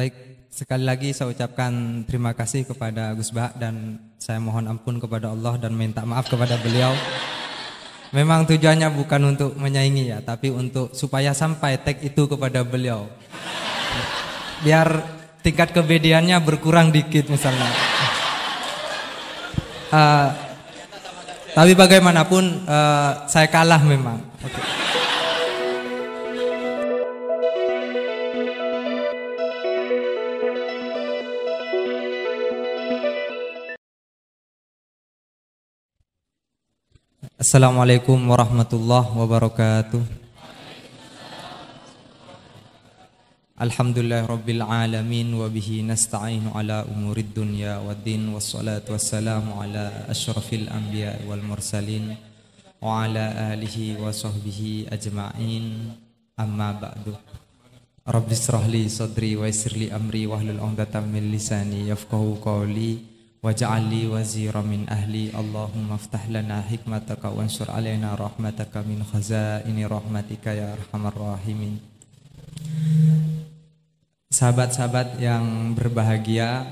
Baik, sekali lagi saya ucapkan terima kasih kepada Gus Bah dan saya mohon ampun kepada Allah dan minta maaf kepada beliau. Memang tujuannya bukan untuk menyaingi ya, tapi untuk supaya sampai tag itu kepada beliau. Biar tingkat kebediannya berkurang dikit misalnya. Uh, tapi bagaimanapun uh, saya kalah memang. Okay. Assalamualaikum warahmatullahi wabarakatuh. Alhamdulillah rabbil alamin wa bihi nasta'inu ala umurid dunya waddin wassalatu wassalamu ala ashrafil anbiya wal mursalin wa ala alihi wa sahbihi ajma'in amma ba'du Rabbi israhli sadri wa yisirli amri wahlul 'uqdatam min lisani yafqahu qawli Waj'al li wazira min ahli Allahumma aftah lana hikmataka wansur alaina rahmataka min khazaini rahmatika ya arhamar rahimin Sahabat-sahabat yang berbahagia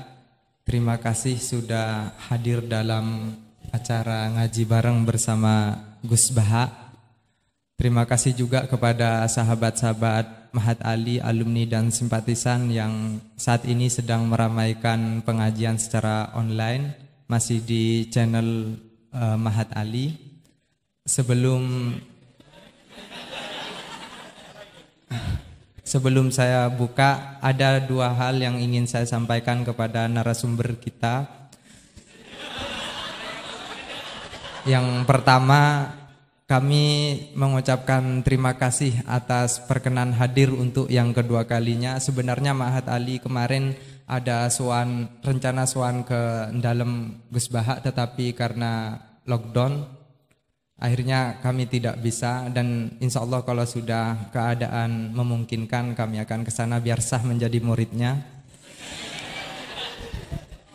Terima kasih sudah hadir dalam acara ngaji bareng bersama Gus Baha Terima kasih juga kepada sahabat-sahabat Mahat Ali alumni dan simpatisan yang saat ini sedang meramaikan pengajian secara online masih di channel uh, Mahat Ali. Sebelum sebelum saya buka ada dua hal yang ingin saya sampaikan kepada narasumber kita. Yang pertama kami mengucapkan terima kasih atas perkenan hadir untuk yang kedua kalinya. Sebenarnya Mahat Ali kemarin ada suan, rencana suan ke dalam Gus Bahak tetapi karena lockdown akhirnya kami tidak bisa dan insya Allah kalau sudah keadaan memungkinkan kami akan ke sana biar sah menjadi muridnya.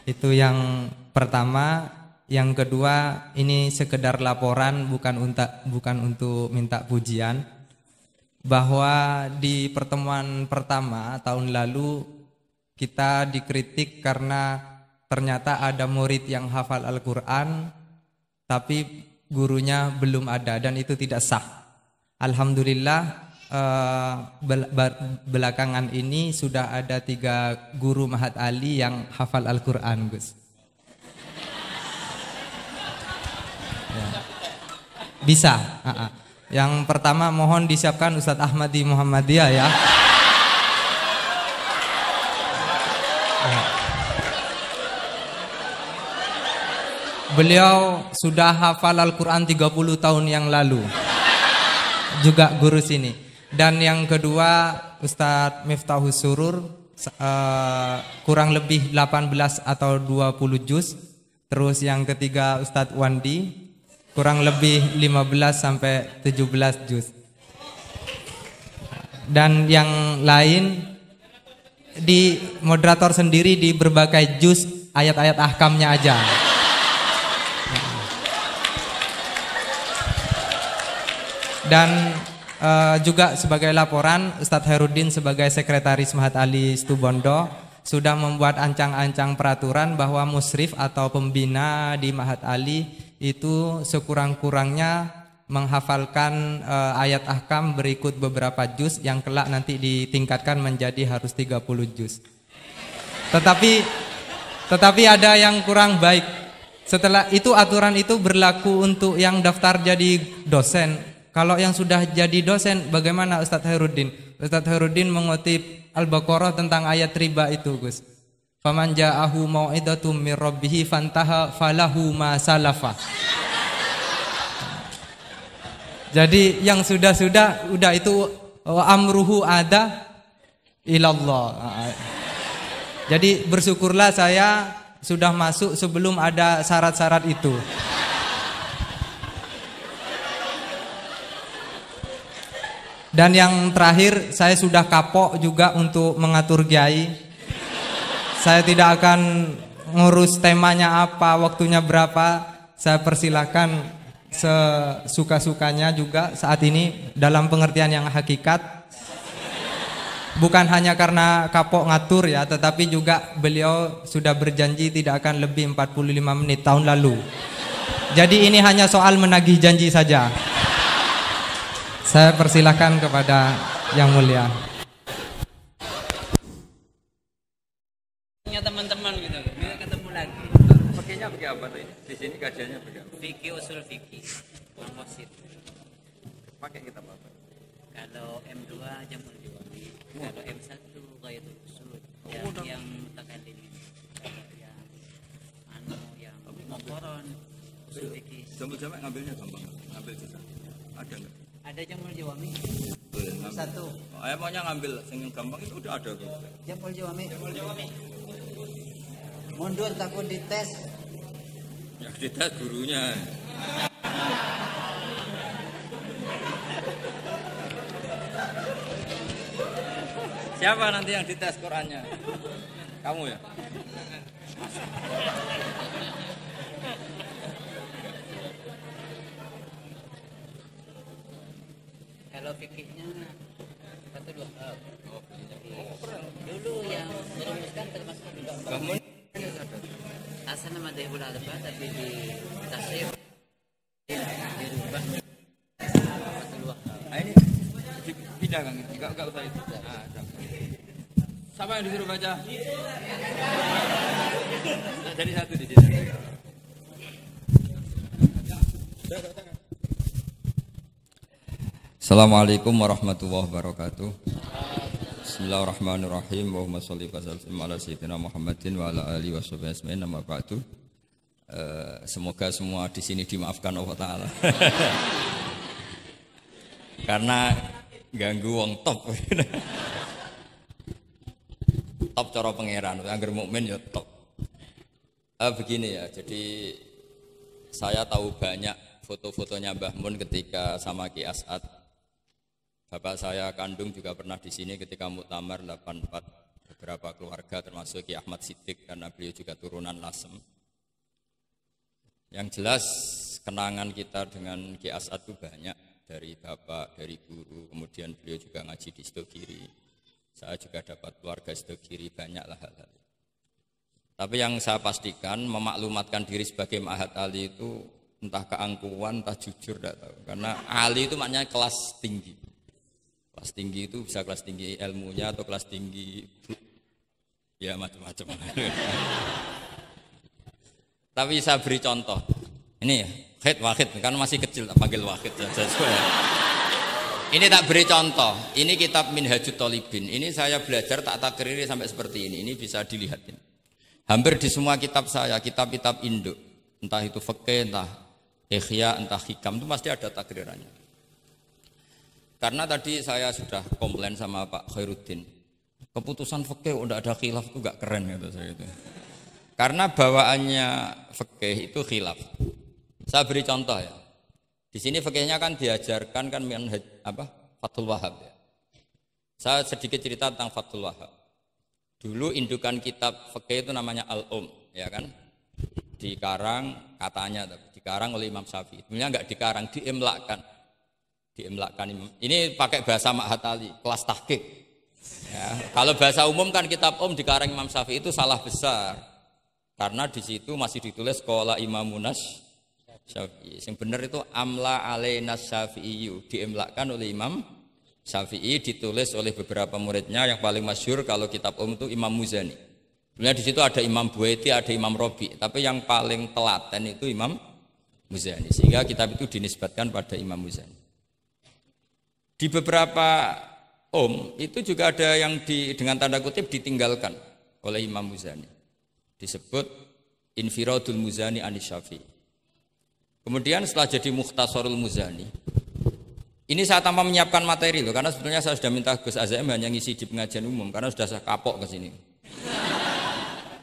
Itu yang pertama yang kedua, ini sekedar laporan bukan untuk bukan untuk minta pujian bahwa di pertemuan pertama tahun lalu kita dikritik karena ternyata ada murid yang hafal Al-Qur'an tapi gurunya belum ada dan itu tidak sah. Alhamdulillah eh, belakangan ini sudah ada tiga guru Mahat Ali yang hafal Al-Quran Gus. Ya. Bisa. Yang pertama mohon disiapkan Ustadz Ahmad Ahmadi Muhammadiyah ya. Beliau sudah hafal Al-Quran 30 tahun yang lalu Juga guru sini Dan yang kedua Ustadz Miftahus Surur uh, Kurang lebih 18 atau 20 juz Terus yang ketiga Ustadz Wandi kurang lebih 15 sampai 17 juz. Dan yang lain di moderator sendiri di berbagai juz ayat-ayat ahkamnya aja. Dan uh, juga sebagai laporan Ustadz Herudin sebagai sekretaris Mahat Ali Stubondo sudah membuat ancang-ancang peraturan bahwa musrif atau pembina di Mahat Ali itu sekurang-kurangnya menghafalkan uh, ayat ahkam berikut beberapa juz yang kelak nanti ditingkatkan menjadi harus 30 juz. Tetapi tetapi ada yang kurang baik. Setelah itu aturan itu berlaku untuk yang daftar jadi dosen. Kalau yang sudah jadi dosen bagaimana Ustadz Hairuddin? Ustadz Hairuddin mengutip Al-Baqarah tentang ayat riba itu, Gus. Faman ja'ahu mau'idatum min rabbihi fantaha falahu ma salafa. Jadi yang sudah-sudah udah itu amruhu ada ilallah. Jadi bersyukurlah saya sudah masuk sebelum ada syarat-syarat itu. Dan yang terakhir saya sudah kapok juga untuk mengatur kiai saya tidak akan ngurus temanya apa, waktunya berapa. Saya persilahkan sesuka-sukanya juga saat ini dalam pengertian yang hakikat. Bukan hanya karena kapok ngatur ya, tetapi juga beliau sudah berjanji tidak akan lebih 45 menit tahun lalu. Jadi ini hanya soal menagih janji saja. Saya persilahkan kepada Yang Mulia. sini kajiannya bagaimana? Fikih usul fikih. Promosit. Pakai kita apa? Kalau M2 jamul diwali. Kalau M1 itu usul. yang, oh, yang ada ini, yang anu yang mokoron usul fikih. Jamul jamak ngambilnya gampang. Ngambil jasa. Ada nggak? Ada jamul jawami. Satu. ayah maunya ngambil yang gampang itu udah ada kok. Jamul jawami. Jamul jawami. Mundur takut dites yang kita gurunya siapa nanti yang dites Qurannya kamu ya kalau fikihnya satu dua tahun oh, iya. dulu yang merumuskan termasuk juga asal nama Dahibul Alba tapi di tasir dirubah ini pindah kan enggak enggak usah itu ah, siapa yang disuruh baca nah, jadi satu di sini Assalamualaikum warahmatullahi wabarakatuh. Bismillahirrahmanirrahim. Allahumma sholli wa sallim ala sayyidina Muhammadin wa ala alihi washabihi ajmain. Amma ba'du. Eh, semoga semua di sini dimaafkan Allah taala. Karena ganggu wong top. top cara pangeran, anggar mukmin ya top. Uh, begini ya, jadi saya tahu banyak foto-fotonya Mbah Mun ketika sama Ki As'ad Bapak saya kandung juga pernah di sini ketika Muktamar 84 beberapa keluarga termasuk Ki Ahmad Siddiq karena beliau juga turunan Lasem. Yang jelas kenangan kita dengan Ki Asad itu banyak dari bapak, dari guru, kemudian beliau juga ngaji di Kiri. Saya juga dapat keluarga kiri banyaklah hal-hal. Tapi yang saya pastikan memaklumatkan diri sebagai Mahat Ali itu entah keangkuhan, entah jujur, tidak tahu. Karena Ali itu maknanya kelas tinggi kelas tinggi itu bisa kelas tinggi ilmunya atau kelas tinggi ya macam-macam tapi saya beri contoh ini ya Wahid Wahid kan masih kecil tak panggil Wahid saja ini tak beri contoh ini kitab Minhajut Tolibin ini saya belajar tak takriri sampai seperti ini ini bisa dilihat ini. hampir di semua kitab saya kitab-kitab induk entah itu fakih entah ikhya entah hikam itu pasti ada takrirannya karena tadi saya sudah komplain sama Pak Khairuddin. Keputusan fikih udah ada khilaf itu gak keren gitu saya itu. Karena bawaannya fikih itu khilaf. Saya beri contoh ya. Di sini fikihnya kan diajarkan kan manhaj apa? Fathul Wahab ya. Saya sedikit cerita tentang Fathul Wahab. Dulu indukan kitab fikih itu namanya Al-Um, ya kan? Dikarang katanya tapi dikarang oleh Imam Syafi'i. Sebenarnya enggak dikarang, diimlakkan diemlakkan imam. Ini pakai bahasa makhatali kelas tahkik. Ya, kalau bahasa umum kan kitab Om dikarang Imam safi itu salah besar. Karena di situ masih ditulis sekolah Imam Munas Syafi'i. Yang benar itu amla alaina Syafi'iyu, diemlakkan oleh Imam Syafi'i ditulis oleh beberapa muridnya yang paling masyur kalau kitab Om itu Imam Muzani. Sebenarnya di situ ada Imam Buaiti, ada Imam Robi, tapi yang paling telaten itu Imam Muzani. Sehingga kitab itu dinisbatkan pada Imam Muzani. Di beberapa om itu juga ada yang di, dengan tanda kutip ditinggalkan oleh Imam Muzani. Disebut Infiradul Muzani Anis Syafi'i. Kemudian setelah jadi Mukhtasarul Muzani, ini saya tanpa menyiapkan materi loh, karena sebetulnya saya sudah minta Gus Azam hanya ngisi di pengajian umum, karena sudah saya kapok ke sini.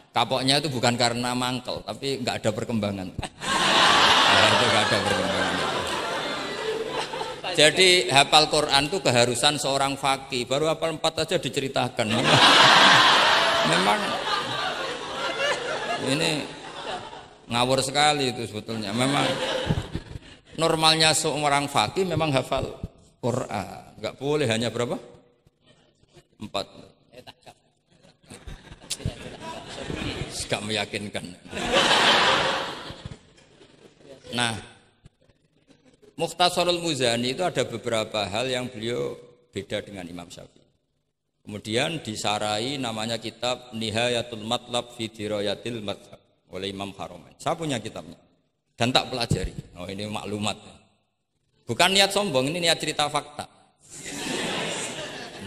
Kapoknya itu bukan karena mangkel, tapi nggak ada perkembangan. Nah, itu nggak ada perkembangan. Jadi gitu. hafal Quran itu keharusan seorang fakih. Baru hafal empat aja diceritakan. Memang, ini ngawur sekali itu sebetulnya. Memang normalnya seorang fakih memang hafal Quran. Enggak boleh hanya berapa? Empat. Gak meyakinkan. Nah, Mukhtasarul Muzani itu ada beberapa hal yang beliau beda dengan Imam Syafi'i. Kemudian disarai namanya kitab Nihayatul Matlab fi Dirayatil Madhab oleh Imam Haromain. Saya punya kitabnya dan tak pelajari. Oh ini maklumat. Bukan niat sombong, ini niat cerita fakta.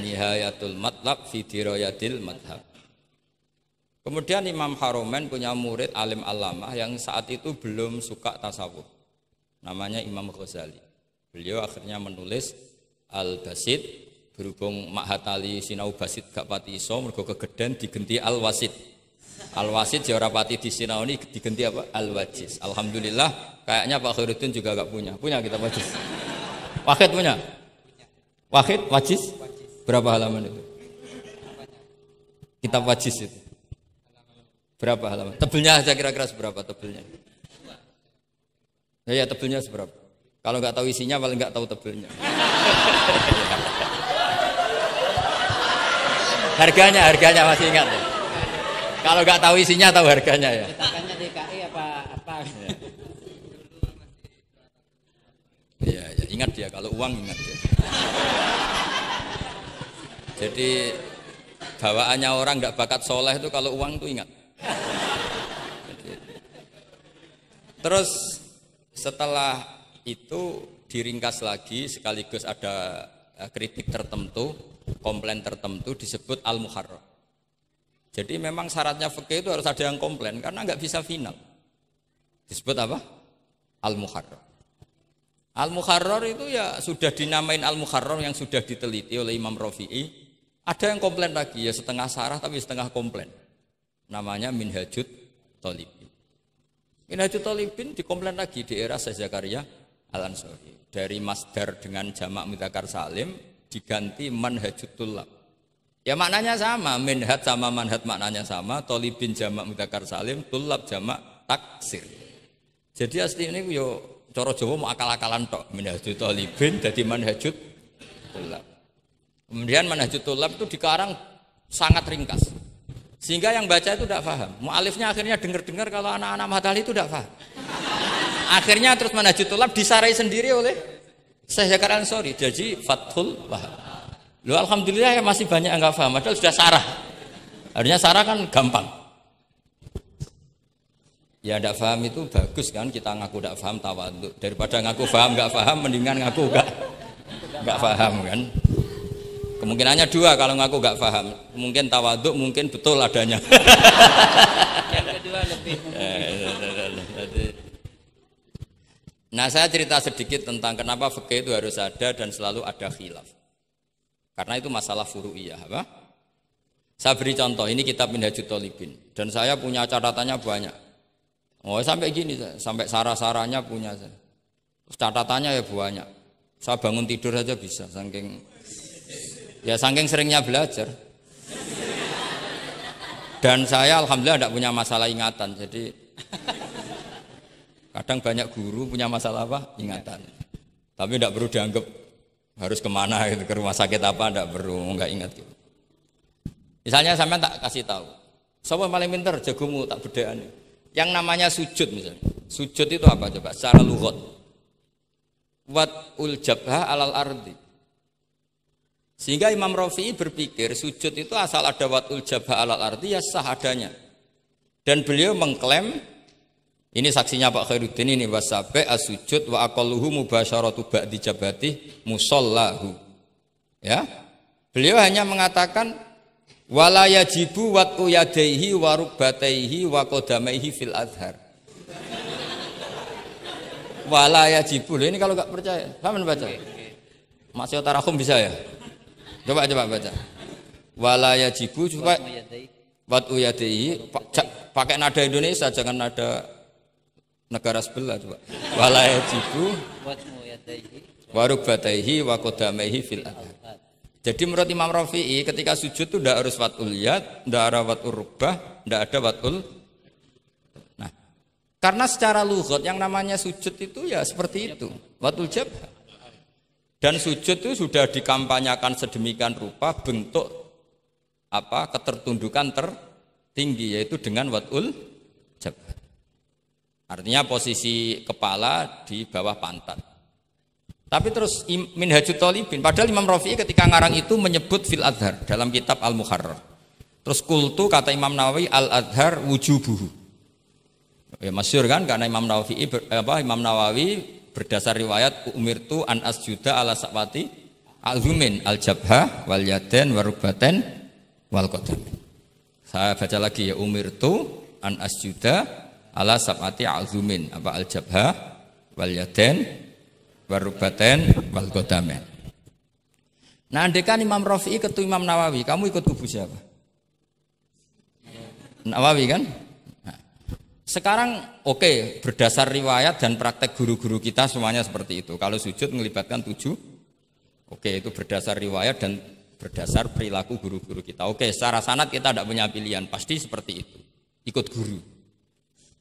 Nihayatul Matlab fi Dirayatil Madhab. Kemudian Imam Haromain punya murid alim alamah yang saat itu belum suka tasawuf namanya Imam Ghazali. Beliau akhirnya menulis Al-Basid berhubung Mak Sinau Basid gak pati iso mergo kegeden digenti Al-Wasid. Al-Wasid ya ora pati di Sinau ini digenti apa? Al-Wajiz. Alhamdulillah kayaknya Pak Khairuddin juga gak punya. Punya kita Wajiz. Wahid punya? Wahid Wajiz? Berapa halaman itu? Kitab Wajiz itu. Berapa halaman? Tebelnya aja kira-kira seberapa tebelnya? Nah, ya tebelnya seberapa? Kalau nggak tahu isinya paling nggak tahu tebelnya. harganya, harganya masih ingat ya. Kalau nggak tahu isinya tahu harganya ya. Cetakannya DKI e apa apa? Iya, ya, ingat dia kalau uang ingat dia. Jadi bawaannya orang nggak bakat soleh itu kalau uang tuh ingat. Terus setelah itu diringkas lagi sekaligus ada eh, kritik tertentu, komplain tertentu disebut al-muharram. Jadi memang syaratnya fikih itu harus ada yang komplain karena nggak bisa final. Disebut apa? Al-muharram. al muharrar itu ya sudah dinamain al muharrar yang sudah diteliti oleh Imam Rafi'i. Ada yang komplain lagi, ya setengah sarah tapi setengah komplain. Namanya Minhajud Tolib. Minhajut Talibin dikomplain lagi di era Syekh Zakaria Al Ansori dari masdar dengan jamak Mitakar salim diganti manhajut tulab. Ya maknanya sama, minhat sama manhat maknanya sama, tolibin jamak Mitakar salim, tulab jamak taksir. Jadi asli ini yo coro Jawa mau akal-akalan tok, minhajut tolibin jadi manhajut tulab. Kemudian manhajut tulab itu dikarang sangat ringkas. Sehingga yang baca itu tidak paham. Mu'alifnya akhirnya dengar-dengar kalau anak-anak matahari itu tidak paham. Akhirnya terus manhajut tulab disarai sendiri oleh saya karena sorry Jadi Fathul paham. Lu alhamdulillah ya masih banyak yang nggak paham. Padahal sudah sarah. Artinya sarah kan gampang. Ya tidak paham itu bagus kan kita ngaku tidak paham tawaduk. Daripada ngaku paham nggak paham mendingan ngaku nggak nggak paham kan. Kemungkinannya dua kalau ngaku gak paham. Mungkin tawaduk, mungkin betul adanya. nah saya cerita sedikit tentang kenapa fakir itu harus ada dan selalu ada khilaf. Karena itu masalah furu'iyah, apa? Saya beri contoh, ini kitab minhajul Tolibin. Dan saya punya catatannya banyak. Oh sampai gini, sampai sarah-sarahnya punya. catatannya ya banyak. Saya bangun tidur saja bisa, saking Ya saking seringnya belajar. Dan saya alhamdulillah tidak punya masalah ingatan. Jadi kadang banyak guru punya masalah apa? Ingatan. Tapi tidak perlu dianggap harus kemana gitu, ke rumah sakit apa tidak perlu nggak ingat gitu. Misalnya sampean tak kasih tahu. Sopo paling pinter jagomu tak bedaan. Ya? Yang namanya sujud misalnya. Sujud itu apa coba? Secara lugot. Wat ul jabha alal ardi sehingga Imam Rafi'i berpikir sujud itu asal ada watul jabah alat arti ya sah adanya. Dan beliau mengklaim ini saksinya Pak Khairuddin ini wasabe asujud wa aqalluhu mubasharatu ba'di jabati musallahu. Ya. Beliau hanya mengatakan wala yajibu wat'u yadaihi wa rukbataihi wa qadamaihi fil adhar. wala yajibu. Ini kalau nggak percaya, sampean baca. Masih otarakum bisa ya? Coba coba baca. walaya jibu coba wat uyadi pakai nada Indonesia jangan nada negara sebelah coba. walaya jibu waruk bataihi wa fil Jadi menurut Imam Rafi'i ketika sujud itu tidak harus watul yad, tidak ada watul rubah, tidak ada watul Nah, karena secara lugot yang namanya sujud itu ya seperti itu, watul jabah. Dan sujud itu sudah dikampanyakan sedemikian rupa bentuk apa ketertundukan tertinggi yaitu dengan watul jabat. Artinya posisi kepala di bawah pantat. Tapi terus minhajut talibin. Padahal Imam Rafi'i ketika ngarang itu menyebut fil adhar dalam kitab al muharrar Terus kultu kata Imam Nawawi al adhar wujubuhu. Ya masyur kan karena Imam Nawawi eh, apa Imam Nawawi berdasar riwayat umirtu an asjuda ala sakwati alhumin al jabha wal yaden warubaten wal kodam. Saya baca lagi ya umirtu an asjuda ala sabati zumin apa al jabha wal yaden warubaten wal kodamen. Nah andekan Imam Rafi'i ketua Imam Nawawi, kamu ikut kubu siapa? Nawawi kan? Sekarang oke okay, berdasar riwayat dan praktek guru-guru kita semuanya seperti itu. Kalau sujud melibatkan tujuh, oke okay, itu berdasar riwayat dan berdasar perilaku guru-guru kita. Oke okay, secara sanat kita tidak punya pilihan, pasti seperti itu. Ikut guru.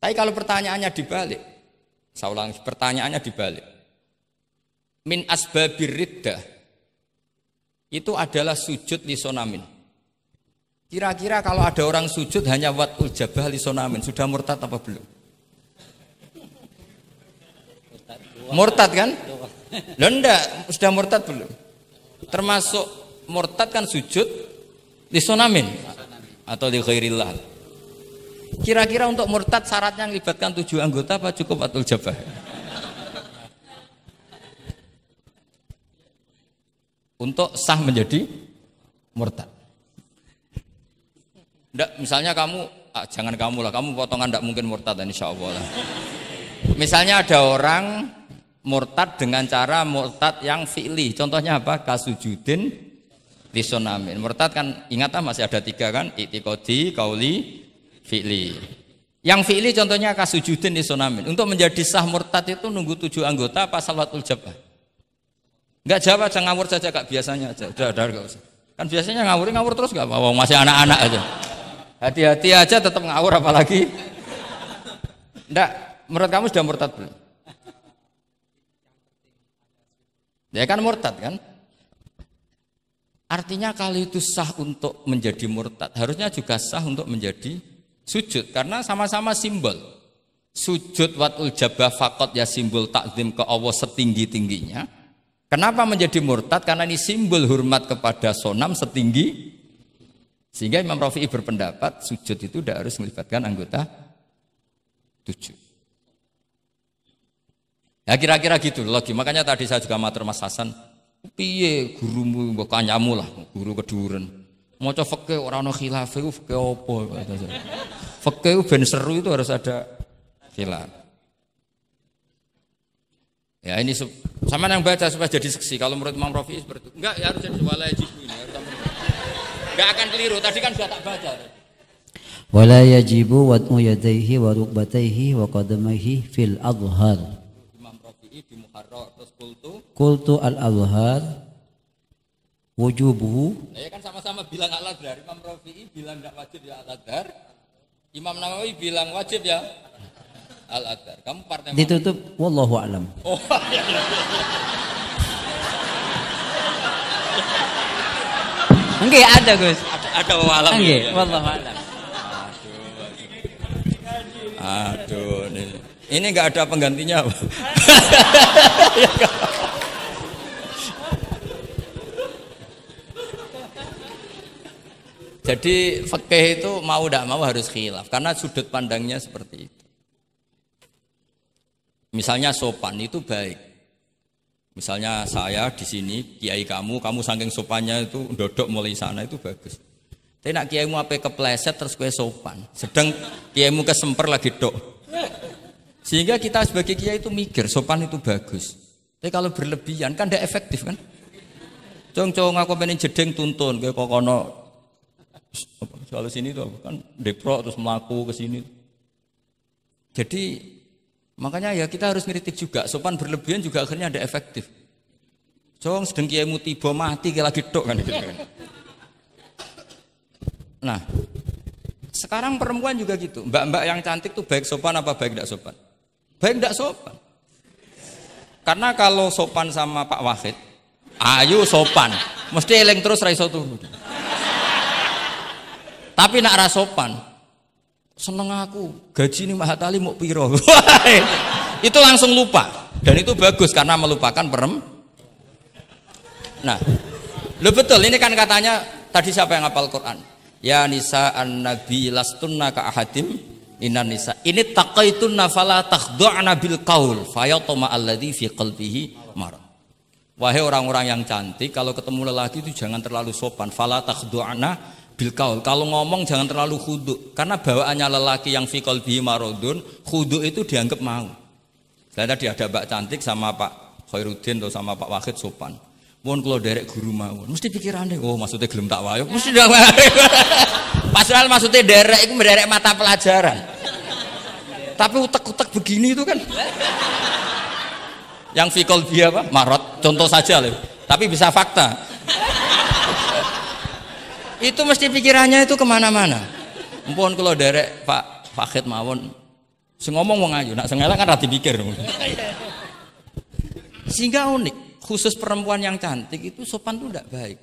Tapi kalau pertanyaannya dibalik, saya ulangi pertanyaannya dibalik. Min asbabir riddah itu adalah sujud lisonamin. Kira-kira kalau ada orang sujud hanya wat ujabah lisonamin, sudah murtad apa belum? Murtad kan? Lo sudah murtad belum? Termasuk murtad kan sujud lisonamin atau di khairillah. Kira-kira untuk murtad syaratnya melibatkan tujuh anggota apa cukup watul jabah? Untuk sah menjadi murtad. Nggak, misalnya kamu, ah, jangan kamu lah, kamu potongan tidak mungkin murtad insya Allah lah. Misalnya ada orang murtad dengan cara murtad yang fi'li. Contohnya apa? Kasujudin disonamin. Murtad kan, ingat ah, masih ada tiga kan? Itikodi, kauli, fi'li. Yang fi'li contohnya kasujudin disonamin. Untuk menjadi sah murtad itu nunggu tujuh anggota apa salatul jabah? Enggak jawab aja ngawur saja kak biasanya aja. Udah, udah, udah, usah. Kan biasanya ngawur ngawur terus enggak apa masih anak-anak aja. Hati-hati aja tetap ngawur apalagi. Enggak, menurut kamu sudah murtad belum? Ya kan murtad kan? Artinya kalau itu sah untuk menjadi murtad, harusnya juga sah untuk menjadi sujud karena sama-sama simbol. Sujud watul jabah fakot ya simbol takzim ke Allah setinggi-tingginya. Kenapa menjadi murtad? Karena ini simbol hormat kepada sonam setinggi sehingga Imam Rafi'i berpendapat sujud itu tidak harus melibatkan anggota tujuh. Ya kira-kira gitu lagi. Makanya tadi saya juga matur Mas Hasan, piye gurumu mbok kanyamu lah, guru keduren. Maca fikih ora ana khilaf iku fikih apa? Fikih ben seru itu harus ada khilaf. Ya ini sama yang baca supaya jadi seksi. Kalau menurut Imam Rafi'i seperti itu. Enggak, ya harus jadi wala ini. Harus nggak akan keliru. Tadi kan sudah tak baca. Wala yajibu wad'u yadaihi wa rukbataihi wa qadamaihi fil adhar. Imam Rafi'i di Muharrar terus kultu. Kultu al adhar wujubuhu. Nah, ya kan sama-sama bilang al adhar. Imam Rafi'i bilang enggak wajib ya al adhar. Imam Nawawi bilang wajib ya al adhar. Kamu partai Ditutup wallahu alam. Oh, iya, iya, iya. Nggih ada Gus. Ada ada malam. Nggih, iya, iya. Aduh, ini ini nggak ada penggantinya. Jadi fakih itu mau tidak mau harus khilaf karena sudut pandangnya seperti itu. Misalnya sopan itu baik, Misalnya saya di sini, kiai kamu, kamu saking sopannya itu dodok mulai sana itu bagus. Tapi nak kiaimu apa kepleset terus kue sopan. Sedang kiaimu kesemper lagi dok. Sehingga kita sebagai kiai itu mikir sopan itu bagus. Tapi kalau berlebihan kan tidak efektif kan. Cong-cong aku pengen jedeng tuntun kayak kokono. Soal sini tuh kan deprok terus melaku ke sini. Jadi Makanya ya kita harus ngeritik juga. Sopan berlebihan juga akhirnya ada efektif. Cong sedang kiai tiba mati kayak lagi dok kan Nah, sekarang perempuan juga gitu. Mbak-mbak yang cantik tuh baik sopan apa baik tidak sopan? Baik tidak sopan. Karena kalau sopan sama Pak Wahid, ayo sopan, mesti eleng terus raiso tuh. Tapi nak rasopan, seneng aku gaji ini mahatali mau piro itu langsung lupa dan itu bagus karena melupakan perem nah lo betul ini kan katanya tadi siapa yang ngapal Quran ya nisa an nabi lastunna ka ahadim inna nisa ini taqaitunna fala takdu'na bil qaul fayatoma alladhi fi qalbihi marad wahai orang-orang yang cantik kalau ketemu lelaki itu jangan terlalu sopan fala takhdu'na Bil bilkaul. Kalau ngomong jangan terlalu khudu karena bawaannya lelaki yang fikol bihi marodun khudu itu dianggap mau. Saya tadi ada Mbak Cantik sama Pak Khairuddin atau sama Pak Wahid sopan. Mohon kalau derek guru mau mesti pikiran deh oh maksudnya gelem tak wayo, mesti dah ya. Pasal maksudnya derek itu menderek mata pelajaran. Tapi utek-utek begini itu kan. yang fikol dia apa? Marot, contoh saja loh. Tapi bisa fakta itu mesti pikirannya itu kemana-mana mpun kalau derek pak Fakhid mawon sengomong ngomong wong ayu nak sengelak kan rati pikir sehingga unik khusus perempuan yang cantik itu sopan itu tidak baik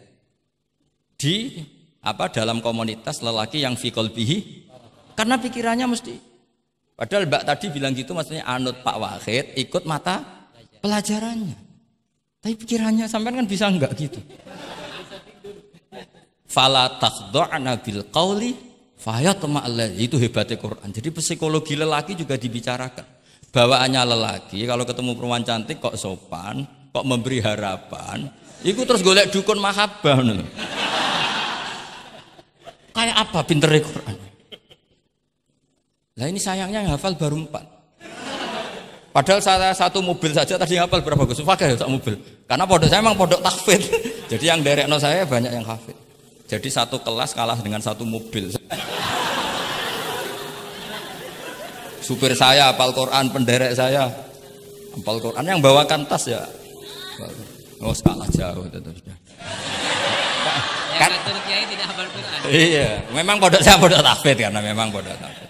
di apa dalam komunitas lelaki yang fikol bihi karena pikirannya mesti padahal mbak tadi bilang gitu maksudnya anut pak Wahid ikut mata pelajarannya tapi pikirannya sampean kan bisa enggak gitu fala takdo'na bil qawli fayatma itu hebatnya Quran. Jadi psikologi lelaki juga dibicarakan. Bawaannya lelaki kalau ketemu perempuan cantik kok sopan, kok memberi harapan, Iku terus golek dukun mahabbah Kayak apa pinter Quran? Nah ini sayangnya yang hafal baru empat. Padahal saya satu mobil saja tadi hafal berapa Gus? Fakir ya satu mobil. Karena pondok saya memang pondok tahfidz. Jadi yang dari saya banyak yang hafid. Jadi satu kelas kalah dengan satu mobil. Supir saya apal Quran, penderek saya apal Quran yang bawa tas ya. Oh, kalah jauh tentu Kan Kiai tidak hafal Quran. Iya, memang pondok saya pondok tafid karena memang pondok tafid.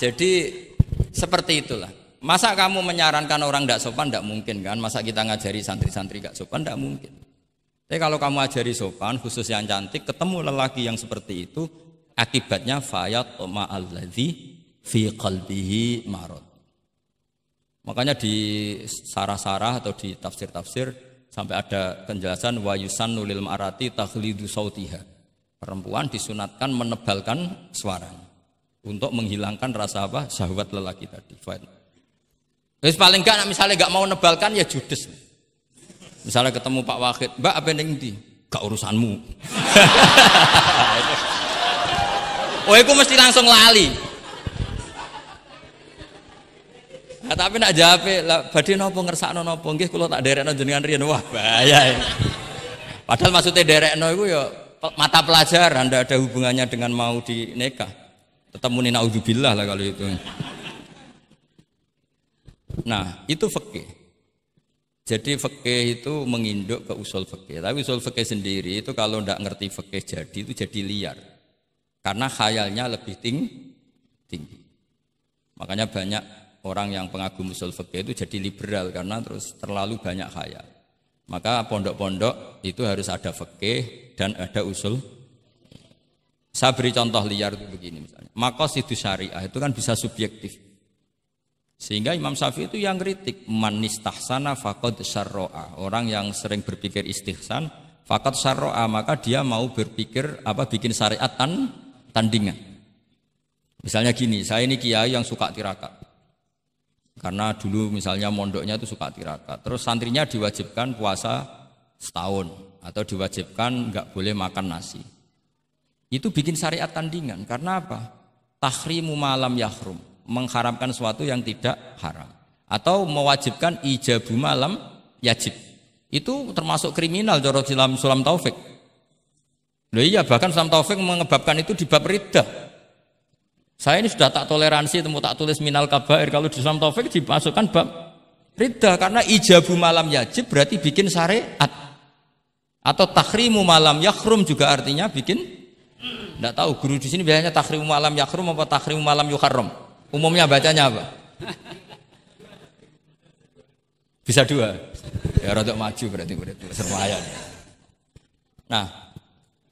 Jadi seperti itulah. Masa kamu menyarankan orang tidak sopan tidak mungkin kan? Masa kita ngajari santri-santri tidak sopan tidak mungkin. Tapi kalau kamu ajari sopan, khusus yang cantik, ketemu lelaki yang seperti itu, akibatnya fayat ma'alladhi fi qalbihi marot. Makanya di sarah-sarah atau di tafsir-tafsir sampai ada penjelasan wayusan nulil ma'arati takhlidu sautiha. Perempuan disunatkan menebalkan suaranya untuk menghilangkan rasa apa sahabat lelaki tadi. Terus paling enggak misalnya enggak mau nebalkan ya judes. Misalnya ketemu Pak Wahid, Mbak apa yang ini? Gak urusanmu. oh, aku mesti langsung lali. Nah, tapi nak jawab, lah nopo napa nopo napa nggih kula tak nopo jenengan rian, Wah, bahaya. Padahal maksudnya derek nopo itu ya mata pelajaran, tidak ada hubungannya dengan mau di nikah. Tetap muni naudzubillah lah kalau itu. Nah, itu fakir jadi fikih itu menginduk ke usul fikih. Tapi usul fikih sendiri itu kalau tidak ngerti fikih jadi itu jadi liar. Karena khayalnya lebih tinggi. tinggi. Makanya banyak orang yang pengagum usul fikih itu jadi liberal karena terus terlalu banyak khayal. Maka pondok-pondok itu harus ada fikih dan ada usul. Saya beri contoh liar itu begini misalnya. Makos itu syariah itu kan bisa subjektif. Sehingga Imam Syafi'i itu yang kritik manis tahsana faqad syarro'a Orang yang sering berpikir istihsan fakot syarro'a maka dia mau berpikir apa bikin syariat tan tandingan. Misalnya gini, saya ini kiai yang suka tirakat. Karena dulu misalnya mondoknya itu suka tirakat. Terus santrinya diwajibkan puasa setahun atau diwajibkan nggak boleh makan nasi. Itu bikin syariat tandingan. Karena apa? Tahrimu malam yahrum mengharamkan sesuatu yang tidak haram atau mewajibkan ijabu malam yajib itu termasuk kriminal jorok dalam sulam taufik Loh iya bahkan sulam taufik mengebabkan itu di bab ridah saya ini sudah tak toleransi temu tak tulis minal kabair kalau di sulam taufik dimasukkan bab ridah karena ijabu malam yajib berarti bikin syariat atau takrimu malam yakhrum juga artinya bikin tidak tahu guru di sini biasanya takrimu malam yakhrum apa takrimu malam yukharom Umumnya bacanya apa? Bisa dua. Ya rotok maju berarti murid serwayan. Nah,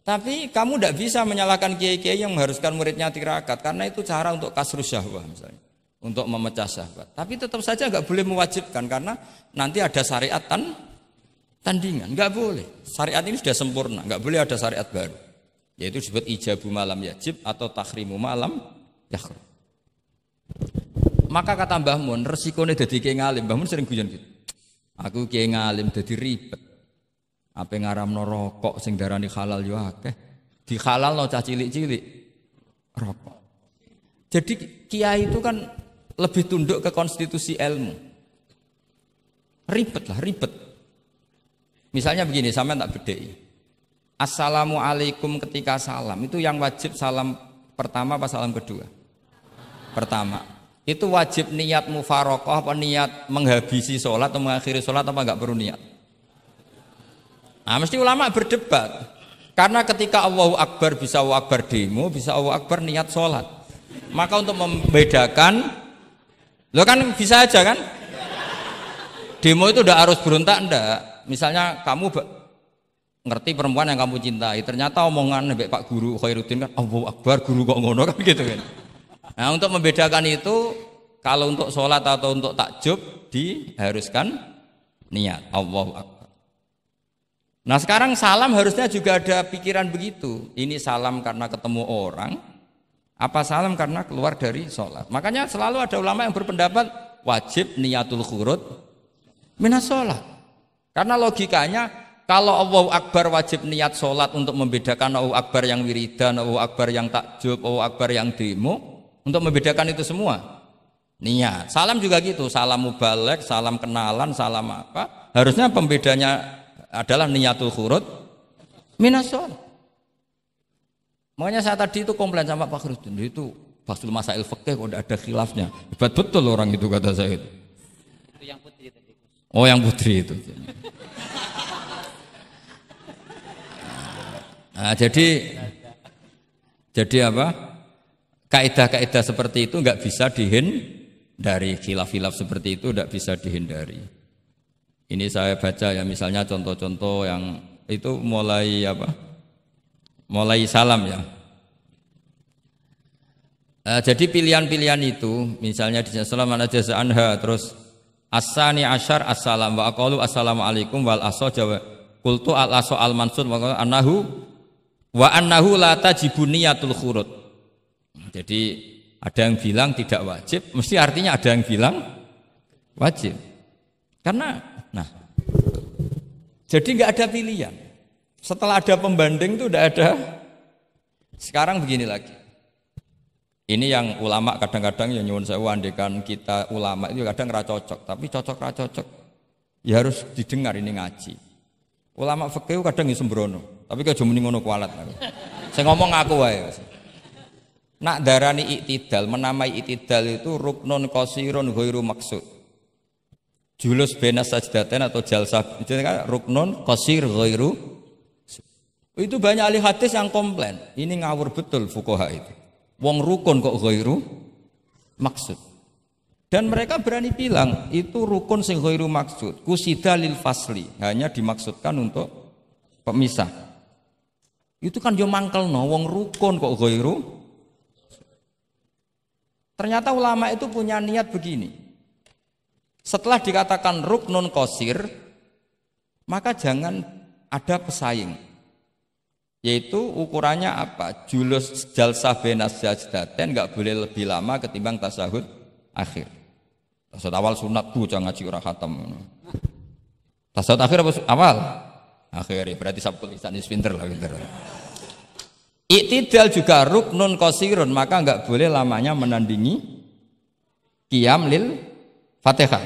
tapi kamu tidak bisa menyalahkan kiai-kiai yang mengharuskan muridnya tirakat karena itu cara untuk kasrus syahwah misalnya, untuk memecah syahwat. Tapi tetap saja nggak boleh mewajibkan karena nanti ada syariat tan tandingan, nggak boleh. Syariat ini sudah sempurna, nggak boleh ada syariat baru. Yaitu disebut ijabu malam yajib atau takrimu malam yahrum. Maka kata Mbah Mun, resikonya jadi kiai ngalim. Mbah Mun sering guyon gitu. Aku kiai ngalim jadi ribet. Apa ngaram no rokok sing darani halal yo akeh. no cah cilik-cilik rokok. Jadi kiai itu kan lebih tunduk ke konstitusi ilmu. Ribet lah, ribet. Misalnya begini, sama tak beda. ya. Assalamualaikum ketika salam itu yang wajib salam pertama apa salam kedua? pertama itu wajib niat mufarokoh apa niat menghabisi sholat atau mengakhiri sholat apa nggak perlu niat nah mesti ulama berdebat karena ketika Allahu Akbar bisa Allahu Akbar demo bisa Allahu Akbar niat sholat maka untuk membedakan lo kan bisa aja kan demo itu udah harus berontak ndak misalnya kamu ngerti perempuan yang kamu cintai ternyata omongan Pak Guru Khairuddin kan Allahu Akbar guru kok ngono kan gitu kan Nah, untuk membedakan itu kalau untuk sholat atau untuk takjub diharuskan niat. Allahu Nah sekarang salam harusnya juga ada pikiran begitu. Ini salam karena ketemu orang, apa salam karena keluar dari sholat. Makanya selalu ada ulama yang berpendapat wajib niatul khurud minas sholat. Karena logikanya kalau Allahu Akbar wajib niat sholat untuk membedakan Allahu Akbar yang wiridan, Allahu Akbar yang takjub, Allahu Akbar yang demo, untuk membedakan itu semua. Niat. Salam juga gitu, salam mubalek, salam kenalan, salam apa? Harusnya pembedanya adalah niatul khurut minasol. Makanya saya tadi itu komplain sama Pak Khurudin itu Basul Masail Fakih kok ada khilafnya. Hebat betul orang itu kata saya itu. Oh, yang putri itu. nah, jadi jadi apa? kaidah-kaidah seperti itu nggak bisa dihindari khilaf-khilaf seperti itu nggak bisa dihindari ini saya baca ya misalnya contoh-contoh yang itu mulai apa mulai salam ya e, jadi pilihan-pilihan itu, misalnya di salam mana jasa anha, terus asani ashar assalam wa akalu assalamualaikum wal aso jawa kultu al aso al mansur wa anahu wa anahu la jibuniyatul khurud jadi ada yang bilang tidak wajib, mesti artinya ada yang bilang wajib. Karena nah jadi nggak ada pilihan. Setelah ada pembanding itu udah ada. Sekarang begini lagi. Ini yang ulama kadang-kadang yang nyuwun saya wandekan kita ulama itu kadang nggak cocok, tapi cocok nggak cocok. Ya harus didengar ini ngaji. Ulama fikih kadang ya sembrono, tapi kalau cuma ngono kualat. Saya ngomong aku wae. Nak darani iktidal, menamai iktidal itu ruknun kosirun ghairu maksud. Julus bena sajdaten atau jalsa kan ruknun kosir ghairu. Itu banyak ahli hadis yang komplain. Ini ngawur betul fukoha itu. Wong rukun kok ghairu maksud. Dan mereka berani bilang itu rukun sing ghairu maksud. Kusida lil fasli, hanya dimaksudkan untuk pemisah. Itu kan yo mangkel no, wong rukun kok ghairu Ternyata ulama itu punya niat begini. Setelah dikatakan ruknun kosir, maka jangan ada pesaing. Yaitu ukurannya apa? Julus jalsah benas jajdaten nggak boleh lebih lama ketimbang tasahud akhir. Tasahud awal sunat tuh jangan ngaji ora khatam. Tasahud akhir apa awal? Akhir berarti sabtu lisan pinter lah pinter. Iktidal juga ruknun kosirun maka nggak boleh lamanya menandingi kiam lil fatihah.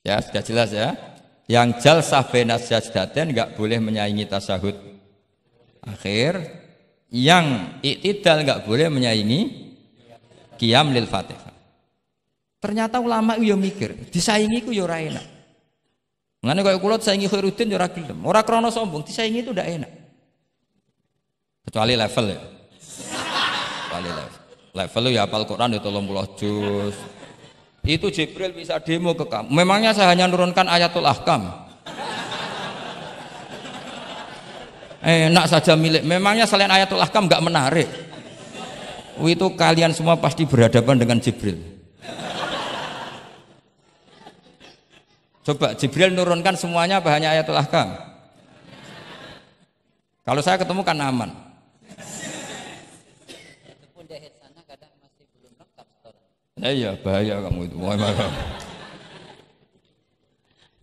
Ya sudah jelas ya. Yang jal benas sajdaten nggak boleh menyaingi tasahud akhir. Yang iktidal nggak boleh menyaingi kiam lil fatihah. Ternyata ulama itu ya mikir, disaingi yuraina. yo ora enak. saingi koyo kula disaingi Khairuddin ya gelem. sombong, disaingi itu udah enak. Kecuali level ya. Kecuali level. Level ya apal Quran itu ya puluh juz. Itu Jibril bisa demo ke kamu. Memangnya saya hanya nurunkan ayatul ahkam. Enak saja milik. Memangnya selain ayatul ahkam nggak menarik. Itu kalian semua pasti berhadapan dengan Jibril. Coba Jibril nurunkan semuanya bahannya ayatul ahkam? Kalau saya ketemu kan aman. Ya ya bahaya kamu itu.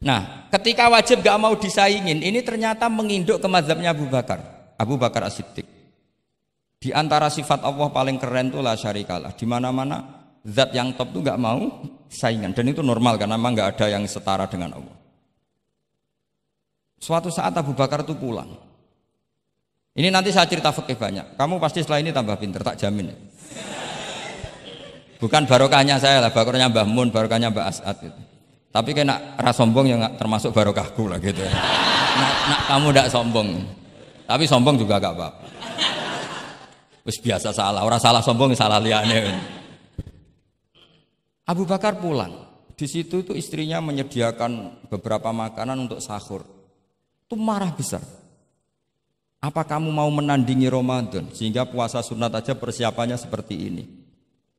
Nah, ketika wajib gak mau disaingin, ini ternyata menginduk ke mazhabnya Abu Bakar. Abu Bakar As-Siddiq. Di antara sifat Allah paling keren itulah lah syarikalah. Di mana-mana zat yang top tuh gak mau saingan dan itu normal karena memang gak ada yang setara dengan Allah. Suatu saat Abu Bakar itu pulang. Ini nanti saya cerita fakih banyak. Kamu pasti setelah ini tambah pinter, tak jamin. Ya. Bukan barokahnya saya lah, barokahnya Mbah Mun, barokahnya Mbah As'ad gitu. Tapi kena rasa sombong yang termasuk barokahku lah gitu. Nak, nak kamu tidak sombong. Tapi sombong juga gak apa-apa. Terus biasa salah, orang salah sombong salah liane. Abu Bakar pulang. Di situ itu istrinya menyediakan beberapa makanan untuk sahur. Itu marah besar. Apa kamu mau menandingi Ramadan sehingga puasa sunat aja persiapannya seperti ini?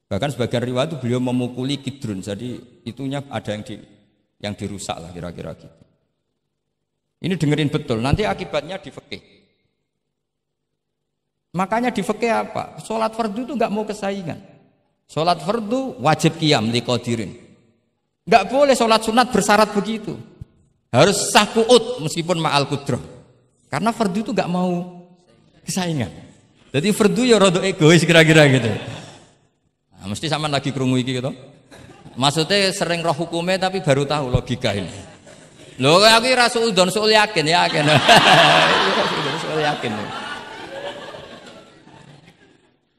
Bahkan sebagian riwayat itu beliau memukuli kidrun, jadi itunya ada yang di yang dirusak lah kira-kira gitu. Ini dengerin betul, nanti akibatnya di fikih. Makanya di fikih apa? Sholat fardu itu nggak mau kesaingan. Sholat fardu wajib kiam di qadirin. Nggak boleh sholat sunat bersyarat begitu. Harus sah kuut meskipun ma'al kudroh. Karena fardu itu nggak mau kesaingan. Jadi fardu ya rodo egois kira-kira gitu. Nah, mesti sama lagi kerungu iki gitu. Maksudnya sering roh hukumnya tapi baru tahu logika ini. Lo aku ora suudon soal yakin ya, yakin. Iya, soal yakin.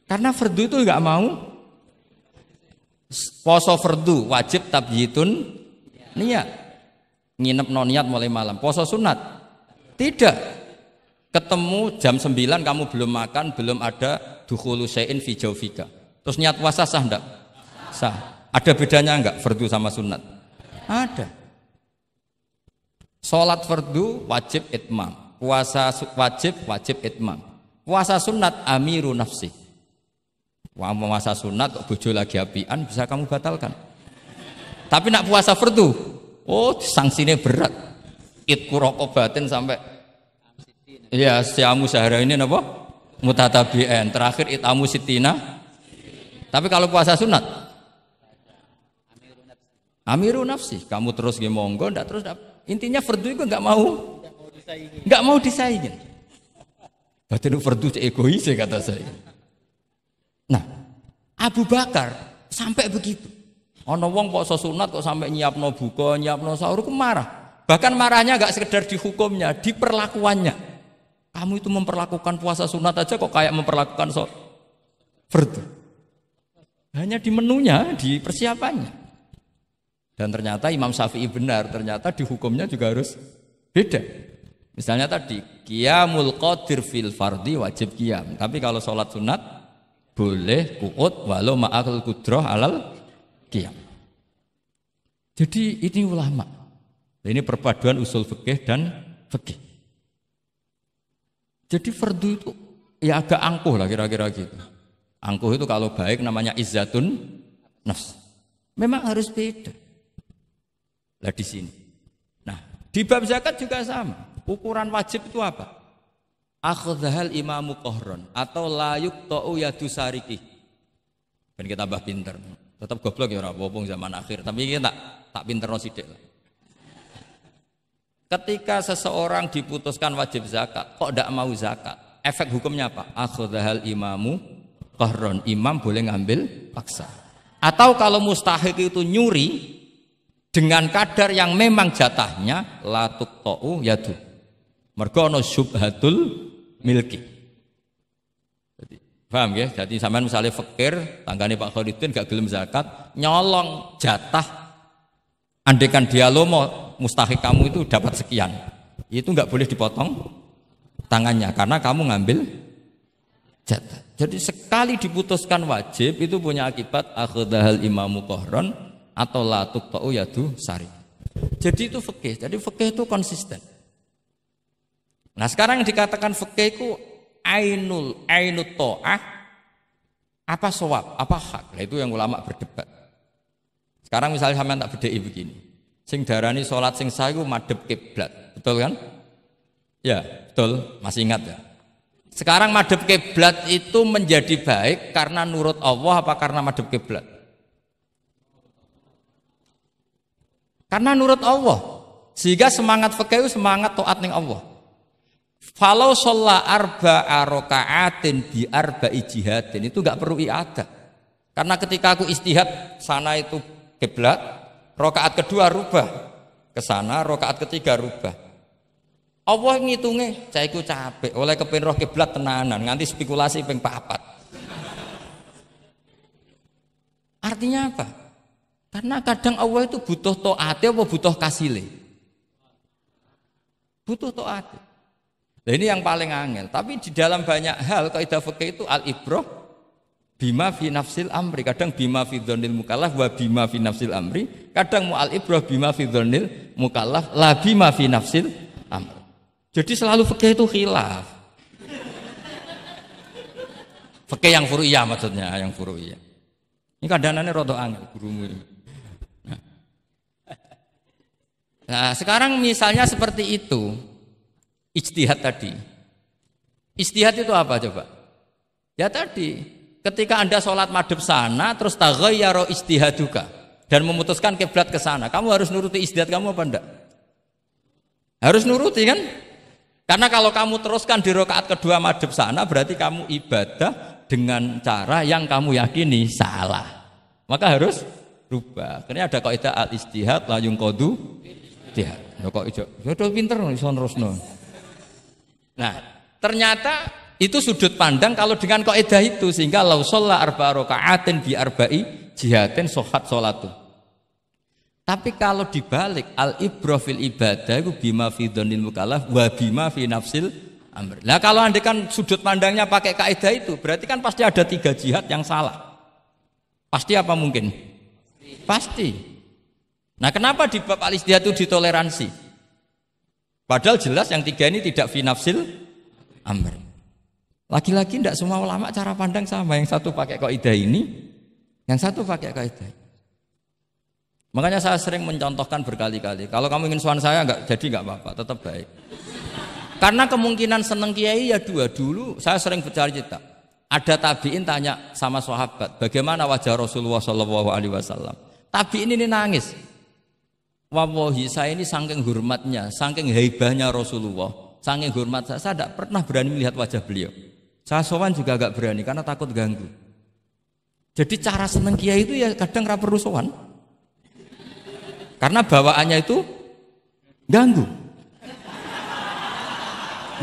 Karena verdu itu nggak mau poso verdu wajib tabyitun niat. Nginep non niat mulai malam. Poso sunat tidak ketemu jam 9 kamu belum makan, belum ada dukhulu sein fi jaufika. Terus niat puasa sah enggak? Sah. Ada bedanya enggak fardu sama sunat? Ada. Sholat fardu wajib itmam. Puasa wajib wajib itmam. Puasa sunat amiru nafsi. Wah, puasa sunat kok bojo lagi apian bisa kamu batalkan. Tapi nak puasa fardu, oh sanksinya berat. Itku rokok batin sampai Ya, siamu sehari ini apa? Mutatabian. Terakhir itamu sitina tapi kalau puasa sunat, amiru nafsi. Kamu terus gak monggo, ndak terus gak. intinya fardu itu nggak mau, nggak mau disaingin. Batin fardu egois ya kata saya. Nah, Abu Bakar sampai begitu. Ono wong kok sunat kok sampai nyiapno buka, no sahur ku marah. Bahkan marahnya nggak sekedar dihukumnya, diperlakuannya, Kamu itu memperlakukan puasa sunat aja kok kayak memperlakukan so hanya di menunya, di persiapannya. Dan ternyata Imam Syafi'i benar, ternyata di hukumnya juga harus beda. Misalnya tadi, qiyamul qadir fil fardi wajib qiyam. Tapi kalau sholat sunat, boleh kuut walau ma'akul kudroh alal qiyam. Jadi ini ulama. Ini perpaduan usul fikih dan fikih. Jadi fardu itu ya agak angkuh lah kira-kira gitu. Angkuh itu kalau baik namanya izzatun nafs. Memang harus beda. Lah di sini. Nah, di bab zakat juga sama. Ukuran wajib itu apa? Akhdhal imamu kohron atau layuk ta'u yadu sariki. Ben kita tambah pinter. Tetap goblok ya ora zaman akhir, tapi kita tak tak pinter no sithik lah. Ketika seseorang diputuskan wajib zakat, kok tidak mau zakat? Efek hukumnya apa? Akhdhal imamu kohron imam boleh ngambil paksa atau kalau mustahik itu nyuri dengan kadar yang memang jatahnya latuk to'u yadu tuh subhatul milki jadi, paham ya jadi sama misalnya fakir tanggane Pak khalidin gak gelem zakat nyolong jatah andekan dia lomo mustahik kamu itu dapat sekian itu nggak boleh dipotong tangannya karena kamu ngambil jatah jadi sekali diputuskan wajib itu punya akibat akhdahal imamu kohron atau la tuqta'u yadu sari. Jadi itu fikih. Jadi fikih itu konsisten. Nah, sekarang yang dikatakan fikih itu ainul ainut ta'ah apa soab, apa hak. Nah, itu yang ulama berdebat. Sekarang misalnya sampean tak bedheki begini. Sing darani salat sing sah iku madhep kiblat. Betul kan? Ya, betul. Masih ingat ya? Sekarang madhep kiblat itu menjadi baik karena nurut Allah apa karena madhep kiblat? Karena nurut Allah. Sehingga semangat fikih semangat toat ning Allah. Falau sholla arba arokaatin bi arba ijihadin itu nggak perlu iada. Karena ketika aku istihad sana itu kiblat, rokaat kedua rubah ke sana, rokaat ketiga rubah. Allah ngitungnya, saya itu capek oleh kepin roh kiblat tenanan nganti spekulasi ping papat. Artinya apa? Karena kadang Allah itu butuh toate atau butuh kasile. Butuh toate. Nah, ini yang paling angel. Tapi di dalam banyak hal kaidah fikih itu al ibroh bima fi nafsil amri kadang bima fi dzonil mukallaf wah bima fi nafsil amri kadang al ibroh bima fi dzonil mukallaf la bima fi nafsil amri jadi selalu fikih itu khilaf. Fikih yang furu'iyah maksudnya, yang furu'iyah. Ini kadanannya rodo angin gurumu ini. Nah. sekarang misalnya seperti itu, ijtihad tadi. Ijtihad itu apa coba? Ya tadi, ketika Anda sholat madhab sana, terus taghayyaro juga, dan memutuskan kiblat ke sana, kamu harus nuruti ijtihad kamu apa enggak? Harus nuruti kan? Karena kalau kamu teruskan di rokaat kedua madhab sana berarti kamu ibadah dengan cara yang kamu yakini salah. Maka harus rubah. Karena ada kaidah al istihad la kodu istihad. Ya kok ijo, ya udah pinter nih Nah, ternyata itu sudut pandang kalau dengan kaidah itu sehingga lau arba rokaatin bi arba'i jihatin sohat itu. Tapi kalau dibalik al ibrofil ibadah itu bima fi donil mukallaf wa bima fi nafsil amr. Nah kalau anda kan sudut pandangnya pakai kaidah itu, berarti kan pasti ada tiga jihad yang salah. Pasti apa mungkin? Pasti. Nah kenapa di bab al itu ditoleransi? Padahal jelas yang tiga ini tidak fi nafsil amr. Lagi-lagi tidak semua ulama cara pandang sama. Yang satu pakai kaidah ini, yang satu pakai kaidah. Makanya saya sering mencontohkan berkali-kali. Kalau kamu ingin suan saya enggak, jadi enggak apa-apa, tetap baik. Karena kemungkinan seneng kiai ya dua dulu. Saya sering bercerita. Ada tabiin tanya sama sahabat, bagaimana wajah Rasulullah Shallallahu Alaihi Wasallam. Tabiin ini nangis. Wawahi saya ini saking hormatnya, saking heibahnya Rasulullah, saking hormat saya, saya tidak pernah berani melihat wajah beliau. Saya sowan juga agak berani karena takut ganggu. Jadi cara seneng kiai itu ya kadang rapor perlu karena bawaannya itu ganggu.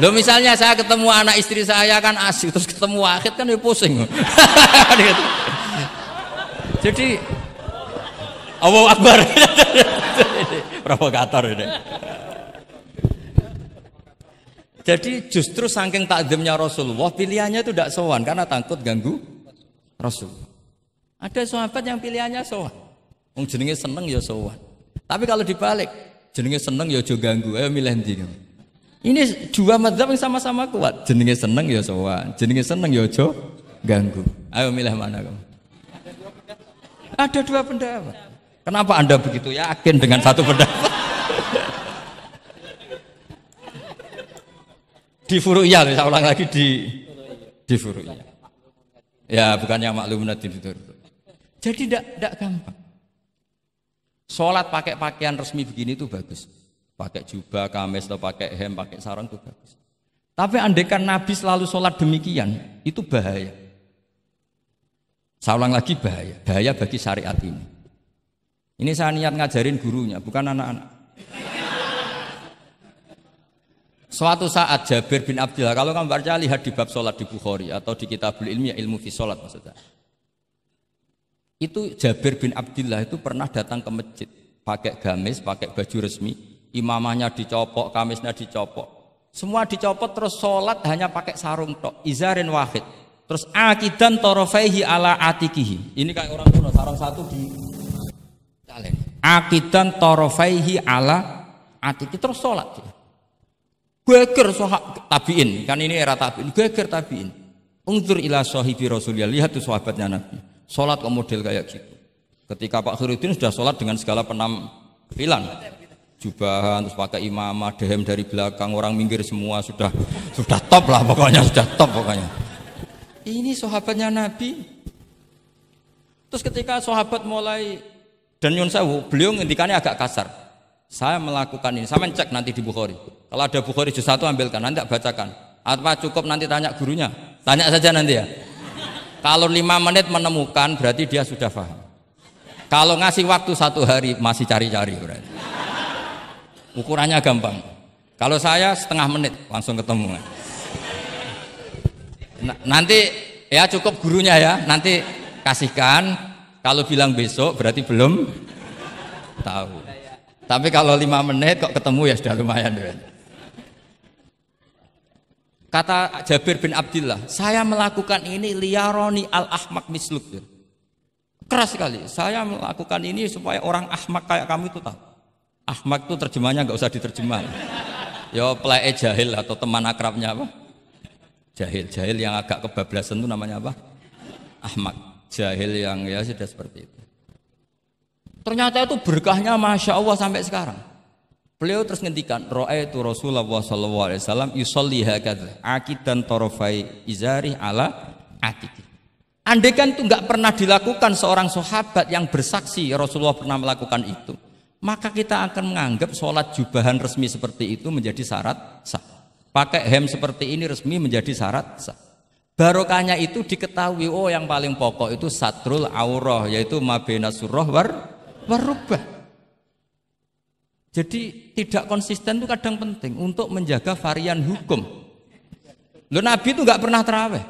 Loh misalnya saya ketemu anak istri saya kan asik terus ketemu Wahid kan ya pusing. Jadi Allah Akbar. Provokator ini. Jadi justru saking takdimnya Rasulullah pilihannya itu tidak sowan karena takut ganggu Rasul. Ada sahabat yang pilihannya sowan. Wong jenenge seneng ya sowan. Tapi kalau dibalik, jenenge seneng ya aja ganggu, ayo milih ndi. Ini dua mazhab yang sama-sama kuat. Jenenge seneng ya sowan, jenenge seneng ya aja ganggu. Ayo milih mana kamu? Ada dua pendapat. Kenapa Anda begitu yakin dengan satu pendapat? di furu'iyah, saya ulang lagi di di furu'iyah. Ya, bukannya maklum nanti itu. Jadi tidak gampang. Sholat pakai pakaian resmi begini itu bagus. Pakai jubah, kamis, atau pakai hem, pakai sarung itu bagus. Tapi andekan Nabi selalu sholat demikian, itu bahaya. Saya ulang lagi bahaya, bahaya bagi syariat ini. Ini saya niat ngajarin gurunya, bukan anak-anak. Suatu saat Jabir bin Abdullah, kalau kamu baca lihat di bab sholat di Bukhari atau di kitabul ilmi ya ilmu fi sholat maksudnya. Itu Jabir bin Abdullah itu pernah datang ke masjid pakai gamis, pakai baju resmi, imamahnya dicopok, kamisnya dicopok. Semua dicopot terus sholat hanya pakai sarung tok, izarin wahid. Terus akidan torofaihi ala atikihi. Ini kayak orang kuno, sarung satu di Kalian. Akidan torofaihi ala atiki terus sholat. Geger sohak tabiin, kan ini era tabiin, geger tabiin. Ungzur ila sahibi Rasulullah, lihat tuh sahabatnya Nabi sholat kok model kayak gitu. Ketika Pak Khairuddin sudah sholat dengan segala penampilan, jubahan, terus pakai imamah, dehem dari belakang, orang minggir semua sudah sudah top lah pokoknya sudah top pokoknya. Ini sahabatnya Nabi. Terus ketika sahabat mulai dan Yun Sewu, beliau ngintikannya agak kasar. Saya melakukan ini, saya mencek nanti di Bukhari. Kalau ada Bukhari juz satu ambilkan, nanti bacakan. Apa cukup nanti tanya gurunya? Tanya saja nanti ya. Kalau lima menit menemukan berarti dia sudah paham. Kalau ngasih waktu satu hari masih cari-cari berarti. Ukurannya gampang. Kalau saya setengah menit langsung ketemu. Nah, nanti ya cukup gurunya ya. Nanti kasihkan. Kalau bilang besok berarti belum tahu. Tapi kalau lima menit kok ketemu ya sudah lumayan. Berarti. Kata Jabir bin Abdullah, saya melakukan ini liaroni al ahmak misluk. Keras sekali. Saya melakukan ini supaya orang ahmak kayak kamu itu tahu. Ahmak itu terjemahnya nggak usah diterjemah. Yo pelae jahil atau teman akrabnya apa? Jahil, jahil yang agak kebablasan itu namanya apa? Ahmak. Jahil yang ya sudah seperti itu. Ternyata itu berkahnya masya Allah sampai sekarang. Beliau terus ngendikan, itu Rasulullah sallallahu alaihi wasallam yusolli hakadha, akidan izari ala atiki." Andekan itu nggak pernah dilakukan seorang sahabat yang bersaksi Rasulullah pernah melakukan itu, maka kita akan menganggap sholat jubahan resmi seperti itu menjadi syarat sah. Pakai hem seperti ini resmi menjadi syarat sah. Barokahnya itu diketahui, oh yang paling pokok itu satrul aurah, yaitu mabena surah war warubah. Jadi tidak konsisten itu kadang penting untuk menjaga varian hukum. Lo Nabi itu nggak pernah teraweh.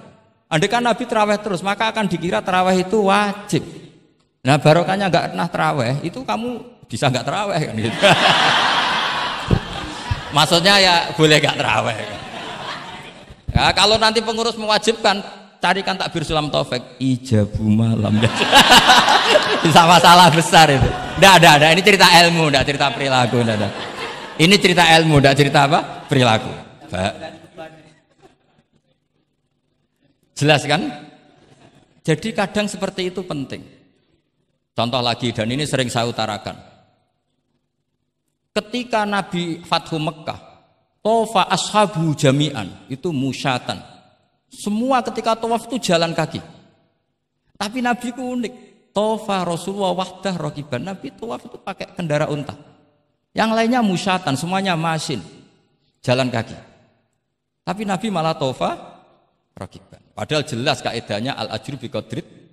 Andai kan Nabi teraweh terus, maka akan dikira teraweh itu wajib. Nah barokahnya nggak pernah teraweh, itu kamu bisa nggak teraweh kan Maksudnya ya boleh nggak teraweh. Kan? Ya, nah, kalau nanti pengurus mewajibkan Carikan takbir sulam taufik ijabu malam. Sama salah besar itu. Tidak ada, ada. Ini cerita ilmu, tidak cerita perilaku, tidak ada. Ini cerita ilmu, tidak cerita apa? Perilaku. Jelas kan? Jadi kadang seperti itu penting. Contoh lagi dan ini sering saya utarakan. Ketika Nabi Fathu Mekah, tofa ashabu jami'an itu musyatan semua ketika tawaf itu jalan kaki. Tapi Nabi ku unik. tawaf Rasulullah wahdah rokiban. Nabi tawaf itu pakai kendara unta. Yang lainnya musyatan, semuanya masin. Jalan kaki. Tapi Nabi malah tawaf rokiban. Padahal jelas kaidahnya al ajru biqadrit.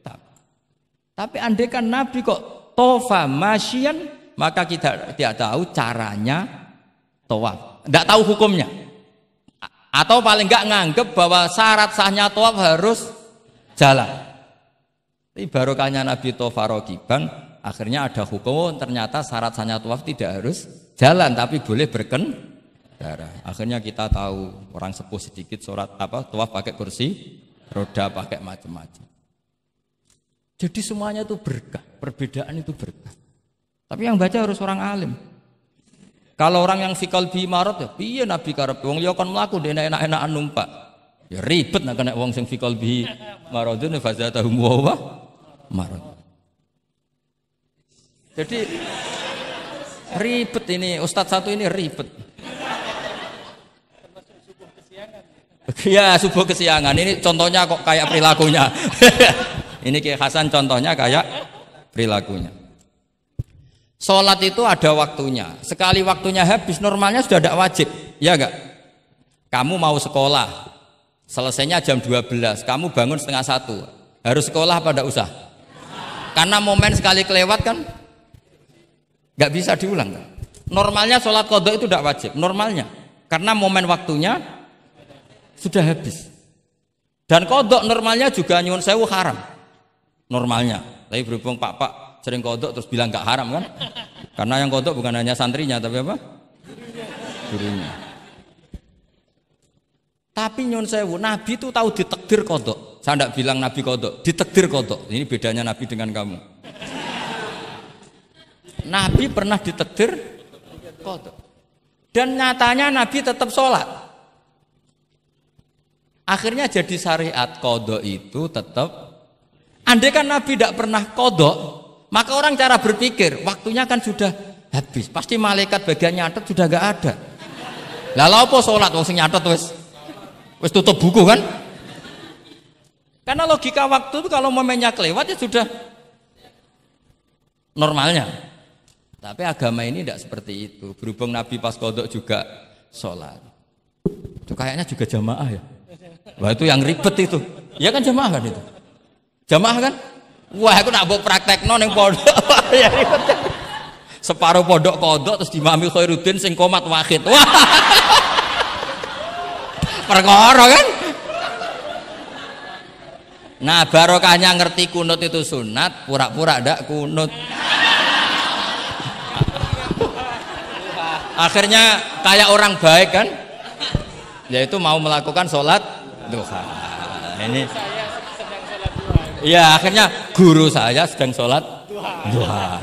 Tapi kan Nabi kok tofa masyian, maka kita tidak tahu caranya tawaf. Tidak tahu hukumnya. Atau paling nggak nganggep bahwa syarat sahnya tawaf harus jalan. Tapi barokahnya Nabi Tofarokiban akhirnya ada hukum ternyata syarat sahnya tawaf tidak harus jalan tapi boleh berken darah. Akhirnya kita tahu orang sepuh sedikit surat apa tawaf pakai kursi roda pakai macam-macam. Jadi semuanya itu berkah, perbedaan itu berkah. Tapi yang baca harus orang alim. Kalau orang yang fikal bi marot ya piye nabi karep wong liya kon mlaku dene enak-enakan numpak. Ya ribet nek kena wong sing fikal bi ne fazatahum wa marot. Jadi ribet ini ustadz satu ini ribet. Iya subuh kesiangan ini contohnya kok kayak perilakunya. ini kayak Hasan contohnya kayak perilakunya. Sholat itu ada waktunya. Sekali waktunya habis, normalnya sudah tidak wajib. Ya enggak? Kamu mau sekolah, selesainya jam 12. Kamu bangun setengah satu. Harus sekolah pada usah. Karena momen sekali kelewat kan enggak bisa diulang. Kan? Normalnya sholat kodok itu tidak wajib. Normalnya. Karena momen waktunya sudah habis. Dan kodok normalnya juga nyun sewu haram. Normalnya. Tapi berhubung pak-pak sering kodok terus bilang nggak haram kan? Karena yang kodok bukan hanya santrinya tapi apa? Gurunya. Tapi nyon sewu, Nabi itu tahu ditekdir kodok. Saya tidak bilang Nabi kodok, ditekdir kodok. Ini bedanya Nabi dengan kamu. Nabi pernah ditekdir kodok. Dan nyatanya Nabi tetap sholat. Akhirnya jadi syariat kodok itu tetap Andai kan Nabi tidak pernah kodok maka orang cara berpikir, waktunya kan sudah habis. Pasti malaikat bagian nyatet sudah gak ada. Lah apa sholat wong sing nyatet wis wis tutup buku kan? Karena logika waktu itu kalau momennya kelewat ya sudah normalnya. Tapi agama ini tidak seperti itu. Berhubung Nabi pas kodok juga sholat. Itu kayaknya juga jamaah ya. Wah itu yang ribet itu. Ya kan jamaah kan itu. Jamaah kan? Wah, aku nak buat praktek non yang pondok. Ya, iya. Separuh pondok kodok terus dimami Khairuddin sing komat wahid. Wah. Perkara kan? Nah, barokahnya ngerti kunut itu sunat, pura-pura ndak kunut. Akhirnya kayak orang baik kan? Yaitu mau melakukan sholat duha. Ini ya akhirnya guru saya sedang sholat duha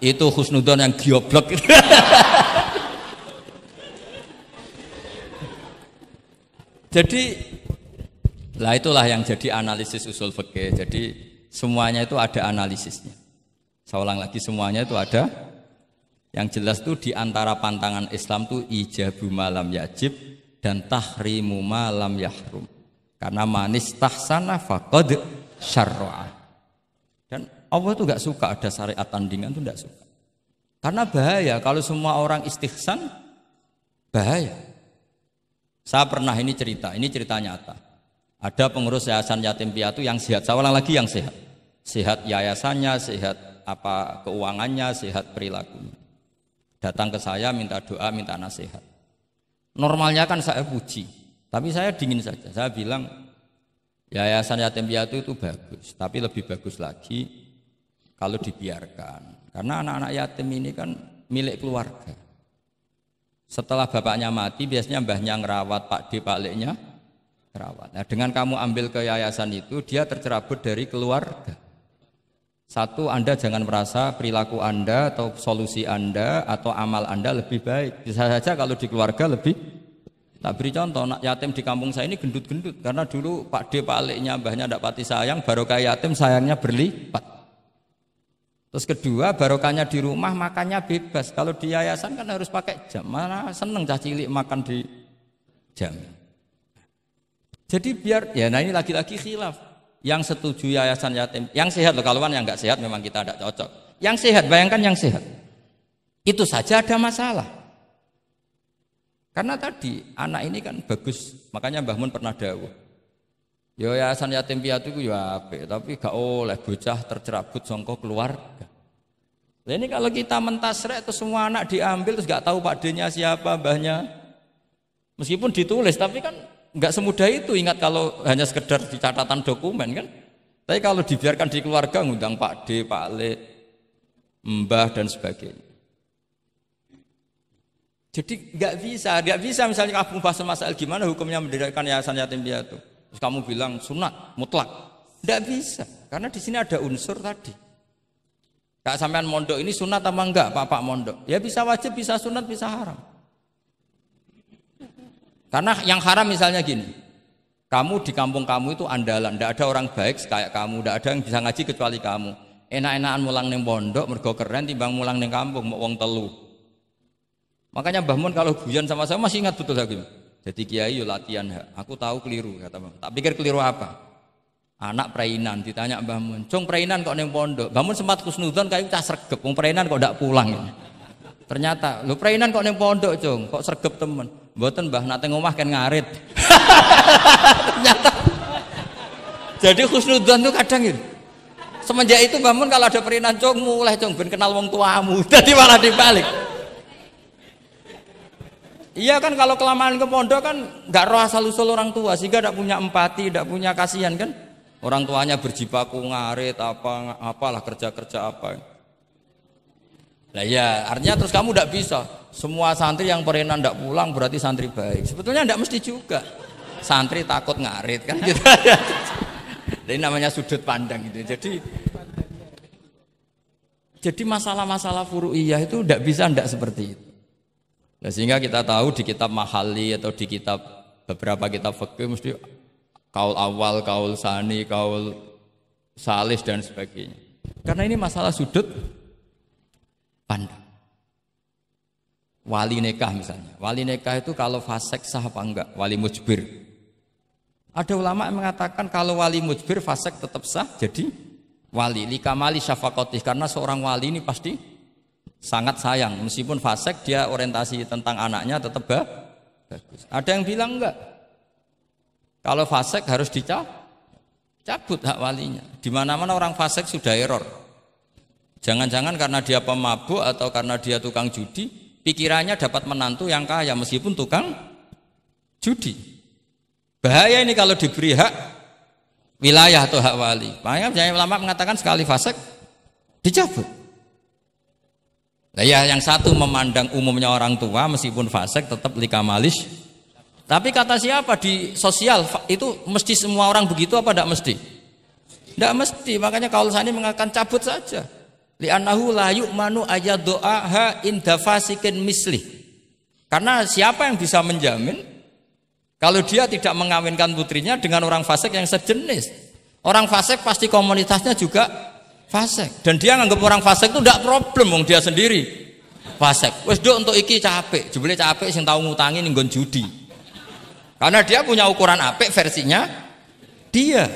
itu husnudon yang gioblok jadi lah itulah yang jadi analisis usul fikih jadi semuanya itu ada analisisnya saya ulang lagi semuanya itu ada yang jelas itu di antara pantangan Islam tuh ijabu malam yajib dan tahrimu malam yahrum karena manis tahsana faqad syarra. Dan Allah itu nggak suka ada syariat tandingan itu nggak suka. Karena bahaya kalau semua orang istihsan bahaya. Saya pernah ini cerita, ini cerita nyata. Ada pengurus yayasan yatim piatu yang sehat, saya ulang lagi yang sehat. Sehat yayasannya, sehat apa keuangannya, sehat perilakunya. Datang ke saya minta doa, minta nasihat. Normalnya kan saya puji, tapi saya dingin saja. Saya bilang, Yayasan yatim piatu itu bagus, tapi lebih bagus lagi kalau dibiarkan. Karena anak-anak yatim ini kan milik keluarga. Setelah bapaknya mati, biasanya mbahnya ngerawat, pak di pak Leknya ngerawat. Nah, dengan kamu ambil ke yayasan itu, dia tercerabut dari keluarga. Satu, Anda jangan merasa perilaku Anda atau solusi Anda atau amal Anda lebih baik. Bisa saja kalau di keluarga lebih Tak beri contoh, nak yatim di kampung saya ini gendut-gendut karena dulu Pak D Aliknya mbahnya tidak pati sayang, barokah yatim sayangnya berlipat. Terus kedua, barokahnya di rumah makannya bebas. Kalau di yayasan kan harus pakai jam. Mana seneng cah cilik makan di jam. Jadi biar ya nah ini lagi-lagi khilaf. Yang setuju yayasan yatim, yang sehat loh kaluan yang nggak sehat memang kita tidak cocok. Yang sehat bayangkan yang sehat. Itu saja ada masalah. Karena tadi anak ini kan bagus, makanya Mbah Mun pernah dawuh. Yo ya, yayasan yatim piatu itu yo ya apik, tapi gak oleh bocah tercerabut songko keluarga. Nah ini kalau kita mentasrek itu semua anak diambil terus gak tahu padenya siapa, mbahnya. Meskipun ditulis tapi kan nggak semudah itu ingat kalau hanya sekedar di catatan dokumen kan. Tapi kalau dibiarkan di keluarga ngundang Pak D, Pak Le, Mbah dan sebagainya. Jadi nggak bisa, nggak bisa misalnya kamu bahas masalah gimana hukumnya mendirikan yayasan yatim piatu. Terus kamu bilang sunat mutlak, nggak bisa karena di sini ada unsur tadi. Kak sampean mondok ini sunat apa enggak Pak pak mondok? Ya bisa wajib, bisa sunat, bisa haram. Karena yang haram misalnya gini, kamu di kampung kamu itu andalan, tidak ada orang baik kayak kamu, tidak ada yang bisa ngaji kecuali kamu. Enak-enakan mulang neng pondok, mergo keren timbang mulang neng kampung, mau wong telu. Makanya Mbah Mun kalau guyon sama saya masih ingat betul Hakim. Jadi kiai yo latihan, aku tahu keliru kata Mbah. Tak pikir keliru apa? Anak perainan ditanya Mbah Mun, "Cung perainan kok neng pondok?" Mbah Mun sempat kusnudon kayak cah sergep, wong perainan kok ndak pulang. Ya. Ternyata, "Lu perainan kok neng pondok, Cung? Kok sergep temen?" Buatan Mbah, nate ngomah kan ngarit. Ternyata. Jadi kusnudon tuh kadang gitu. Semenjak itu Mbah Mun kalau ada perainan, "Cung, mulai Cung ben kenal wong tuamu." Jadi malah dibalik. Iya kan kalau kelamaan ke pondok kan nggak roh asal usul orang tua sih gak punya empati, tidak punya kasihan kan. Orang tuanya berjibaku ngarit apa apalah kerja-kerja apa. Nah ya artinya terus kamu tidak bisa. Semua santri yang perenan tidak pulang berarti santri baik. Sebetulnya tidak mesti juga. Santri takut ngarit kan gitu. Jadi namanya sudut pandang gitu. Jadi jadi masalah-masalah furu'iyah itu tidak bisa tidak seperti itu. Nah, sehingga kita tahu di kitab Mahali atau di kitab beberapa kitab fikih mesti kaul awal, kaul sani, kaul salis dan sebagainya. Karena ini masalah sudut pandang. Wali nikah misalnya. Wali nikah itu kalau fasek sah apa enggak? Wali mujbir. Ada ulama yang mengatakan kalau wali mujbir fasek tetap sah jadi wali. lika mali syafakotih. Karena seorang wali ini pasti sangat sayang meskipun fasek dia orientasi tentang anaknya tetap bagus ada yang bilang enggak kalau fasek harus dicabut hak walinya di mana mana orang fasek sudah error jangan-jangan karena dia pemabuk atau karena dia tukang judi pikirannya dapat menantu yang kaya meskipun tukang judi bahaya ini kalau diberi hak wilayah atau hak wali. Makanya ulama mengatakan sekali fasek dicabut. Nah ya yang satu memandang umumnya orang tua meskipun fasek tetap lika malis. Tapi kata siapa di sosial itu mesti semua orang begitu apa tidak mesti? Tidak mesti. Makanya kalau sani mengatakan cabut saja. manu manu doa doa inda fasikin misli. Karena siapa yang bisa menjamin kalau dia tidak mengawinkan putrinya dengan orang fasik yang sejenis. Orang fasik pasti komunitasnya juga fasek dan dia nganggap orang fasek itu tidak problem wong dia sendiri fasek wes do untuk iki capek jebule capek sing tahu ngutangi nggon judi karena dia punya ukuran apik versinya dia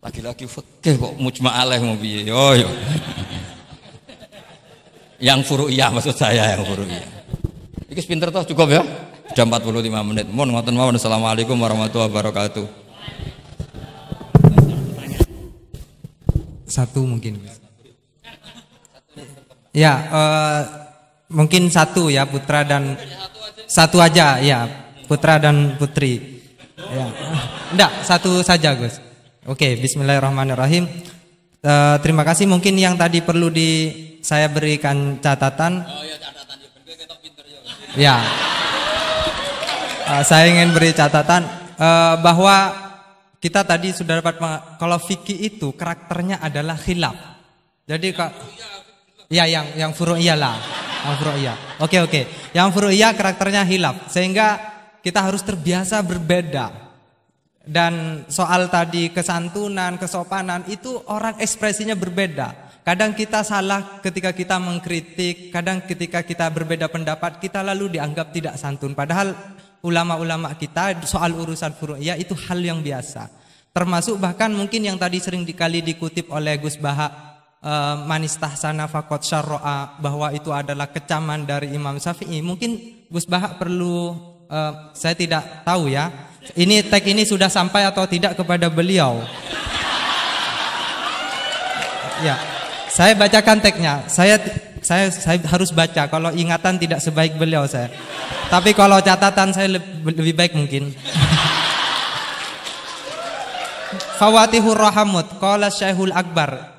lagi-lagi fakih kok alaih mau piye yo yo yang iya maksud saya yang furu'iyah iki pinter toh cukup ya sudah 45 menit mohon ngoten mawon assalamualaikum warahmatullahi wabarakatuh satu mungkin Ya, uh, mungkin satu ya putra dan satu aja ya putra dan putri. Ya. Enggak, satu saja Gus. Oke, bismillahirrahmanirrahim. Uh, terima kasih mungkin yang tadi perlu di saya berikan catatan. Oh, iya, ya, Ya. Uh, saya ingin beri catatan uh, bahwa kita tadi sudah dapat kalau fikih itu karakternya adalah khilaf. Jadi kak ya yang yang furu iya lah. Yang iya. Oke oke. Yang Yang iya karakternya khilaf. sehingga kita harus terbiasa berbeda. Dan soal tadi kesantunan, kesopanan itu orang ekspresinya berbeda. Kadang kita salah ketika kita mengkritik, kadang ketika kita berbeda pendapat, kita lalu dianggap tidak santun. Padahal ulama-ulama kita soal urusan furu'iyah itu hal yang biasa. Termasuk bahkan mungkin yang tadi sering dikali dikutip oleh Gus Baha eh, manis tahsana fakot syarro'a bahwa itu adalah kecaman dari Imam Syafi'i. Mungkin Gus Baha perlu eh, saya tidak tahu ya. Ini tag ini sudah sampai atau tidak kepada beliau. ya. Saya bacakan tagnya. Saya saya saya harus baca kalau ingatan tidak sebaik beliau saya. Tapi kalau catatan saya lebih, lebih baik mungkin. Fawatihur rahamut qala Syekhul Akbar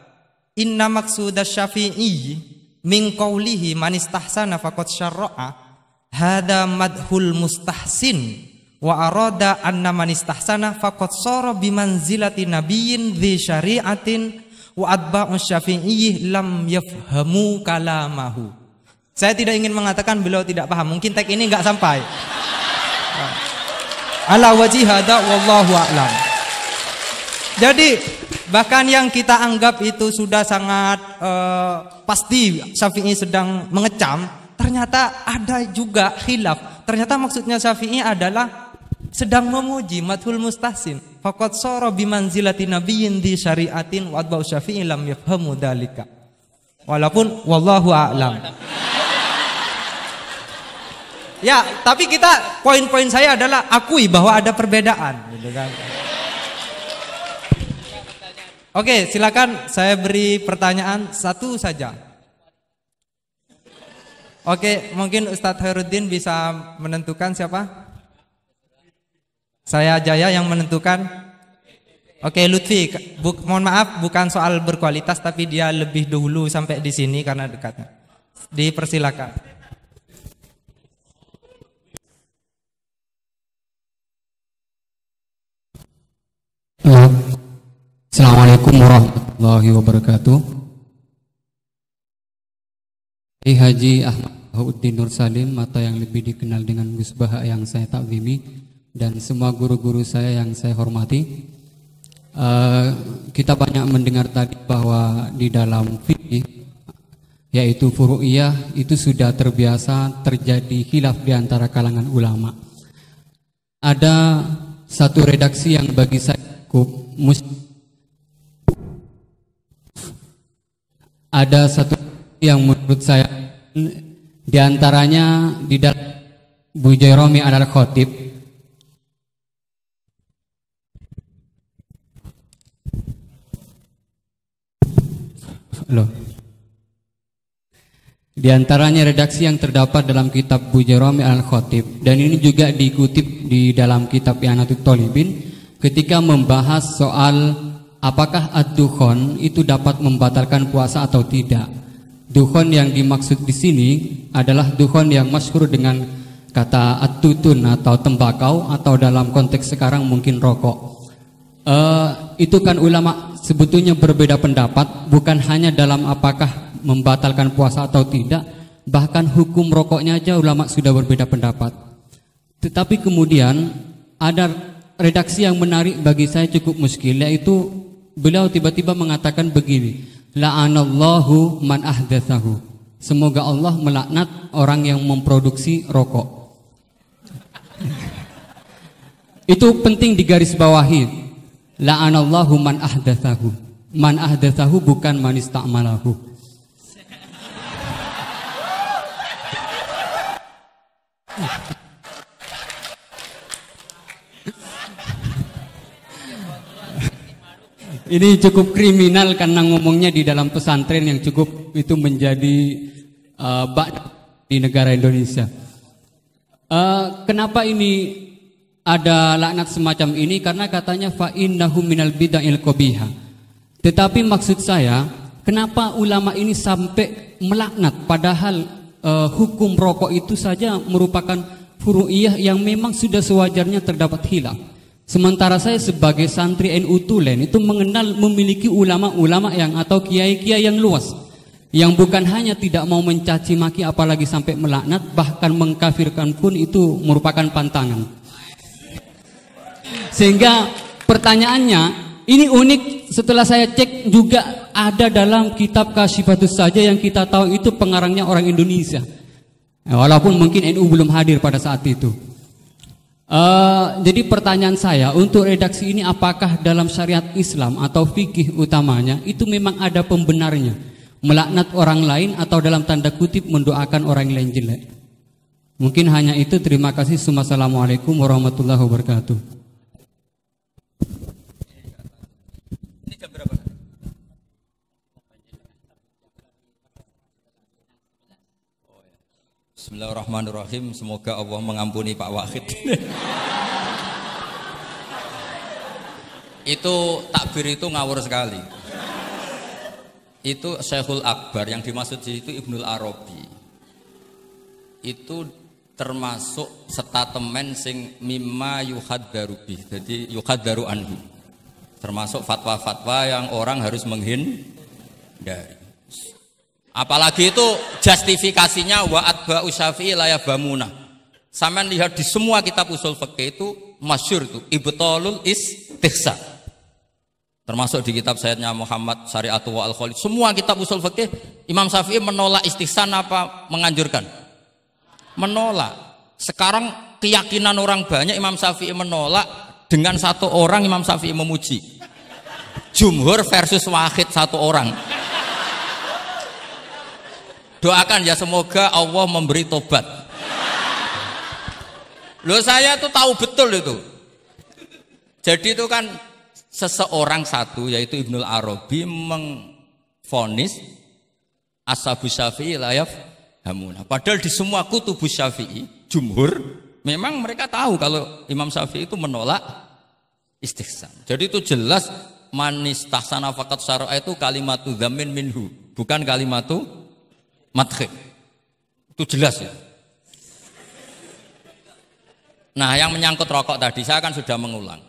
inna maksudah Syafi'i min qawlihi man istahsana faqad syarra'a Hada madhul mustahsin wa arada anna man istahsana faqad sara bimanzilati nabiyin Di syari'atin wa atba'u syafi'i lam yafhamu kalamahu. Saya tidak ingin mengatakan beliau tidak paham. Mungkin tag ini nggak sampai. Ah. Ala wajihada wallahu a'lam. Jadi bahkan yang kita anggap itu sudah sangat uh, pasti Syafi'i sedang mengecam, ternyata ada juga khilaf. Ternyata maksudnya Syafi'i adalah sedang memuji madhul mustasin. Fakat soro bimanzilati nabiyin di syariatin wa atba'u syafi'i lam yafhamu dalika. Walaupun wallahu a'lam. Ya, tapi kita poin-poin saya adalah akui bahwa ada perbedaan, gitu kan. Oke, silakan saya beri pertanyaan satu saja. Oke, mungkin Ustadz Herudin bisa menentukan siapa? Saya Jaya yang menentukan. Oke, okay, Lutfi, bu, mohon maaf bukan soal berkualitas tapi dia lebih dahulu sampai di sini karena dekatnya. Dipersilakan. Assalamualaikum warahmatullahi wabarakatuh. Hai Haji Ahmad Hauddin Nur Salim atau yang lebih dikenal dengan Gus Baha yang saya takwimi dan semua guru-guru saya yang saya hormati. Uh, kita banyak mendengar tadi bahwa di dalam fikih yaitu furu'iyah itu sudah terbiasa terjadi khilaf di antara kalangan ulama. Ada satu redaksi yang bagi saya cukup ada satu yang menurut saya diantaranya di dalam Bujairami adalah khotib Loh. Di antaranya redaksi yang terdapat dalam kitab Bujerami al khotib dan ini juga dikutip di dalam kitab Yanatul Tolibin ketika membahas soal apakah ad itu dapat membatalkan puasa atau tidak. Dukhon yang dimaksud di sini adalah dukhon yang masyhur dengan kata at atau tembakau atau dalam konteks sekarang mungkin rokok. Uh, itu kan ulama sebetulnya berbeda pendapat bukan hanya dalam apakah membatalkan puasa atau tidak, bahkan hukum rokoknya aja ulama sudah berbeda pendapat. Tetapi kemudian ada redaksi yang menarik bagi saya cukup muskil yaitu beliau tiba-tiba mengatakan begini, la'anallahu man ahdathahu Semoga Allah melaknat orang yang memproduksi rokok. Itu penting digarisbawahi La'anallahu man ahdathahu Man ahdathahu bukan man ista'malahu. Ini cukup kriminal karena ngomongnya di dalam pesantren yang cukup itu menjadi uh, bak di negara Indonesia. Uh, kenapa ini ada laknat semacam ini karena katanya fa innahum minal bid'il qabiha. Tetapi maksud saya, kenapa ulama ini sampai melaknat padahal uh, hukum rokok itu saja merupakan furu'iyah yang memang sudah sewajarnya terdapat hilang. Sementara saya sebagai santri NU Tulen itu mengenal memiliki ulama-ulama yang atau kiai-kiai yang luas yang bukan hanya tidak mau mencaci maki apalagi sampai melaknat bahkan mengkafirkan pun itu merupakan pantangan. Sehingga pertanyaannya ini unik setelah saya cek juga ada dalam kitab Kasifatus saja yang kita tahu itu pengarangnya orang Indonesia. Eh, walaupun mungkin NU belum hadir pada saat itu. Uh, jadi pertanyaan saya untuk redaksi ini apakah dalam syariat Islam atau fikih utamanya itu memang ada pembenarnya melaknat orang lain atau dalam tanda kutip mendoakan orang lain jelek. Mungkin hanya itu. Terima kasih. Assalamualaikum warahmatullahi wabarakatuh. berapa Oh, ya. Bismillahirrahmanirrahim. Semoga Allah mengampuni Pak Wahid. itu takbir itu ngawur sekali. Itu Syekhul Akbar yang dimaksud di situ Ibnul Arabi. Itu termasuk statement sing mimma yuhad Jadi yuhad daru anhu termasuk fatwa-fatwa yang orang harus menghindari apalagi itu justifikasinya waat ba'u syafi'i layah bamuna Sama lihat di semua kitab usul fakih itu masyur itu ibtolul istihsa termasuk di kitab Sayyidnya Muhammad Syariatul wa Al-Khalid semua kitab usul fakih Imam Syafi'i menolak istihsan apa menganjurkan menolak sekarang keyakinan orang banyak Imam Syafi'i menolak dengan satu orang Imam Syafi'i memuji jumhur versus wahid satu orang doakan ya semoga Allah memberi tobat lo saya tuh tahu betul itu jadi itu kan seseorang satu yaitu Ibnul Arabi mengfonis Ashabu Syafi'i layaf hamuna. Padahal di semua kutubu Syafi'i, jumhur, memang mereka tahu kalau Imam Syafi'i itu menolak istihsan. Jadi itu jelas manis tahsana fakat syara itu kalimatu zamin minhu, bukan kalimatu madhi. Itu jelas ya. Nah, yang menyangkut rokok tadi saya kan sudah mengulang.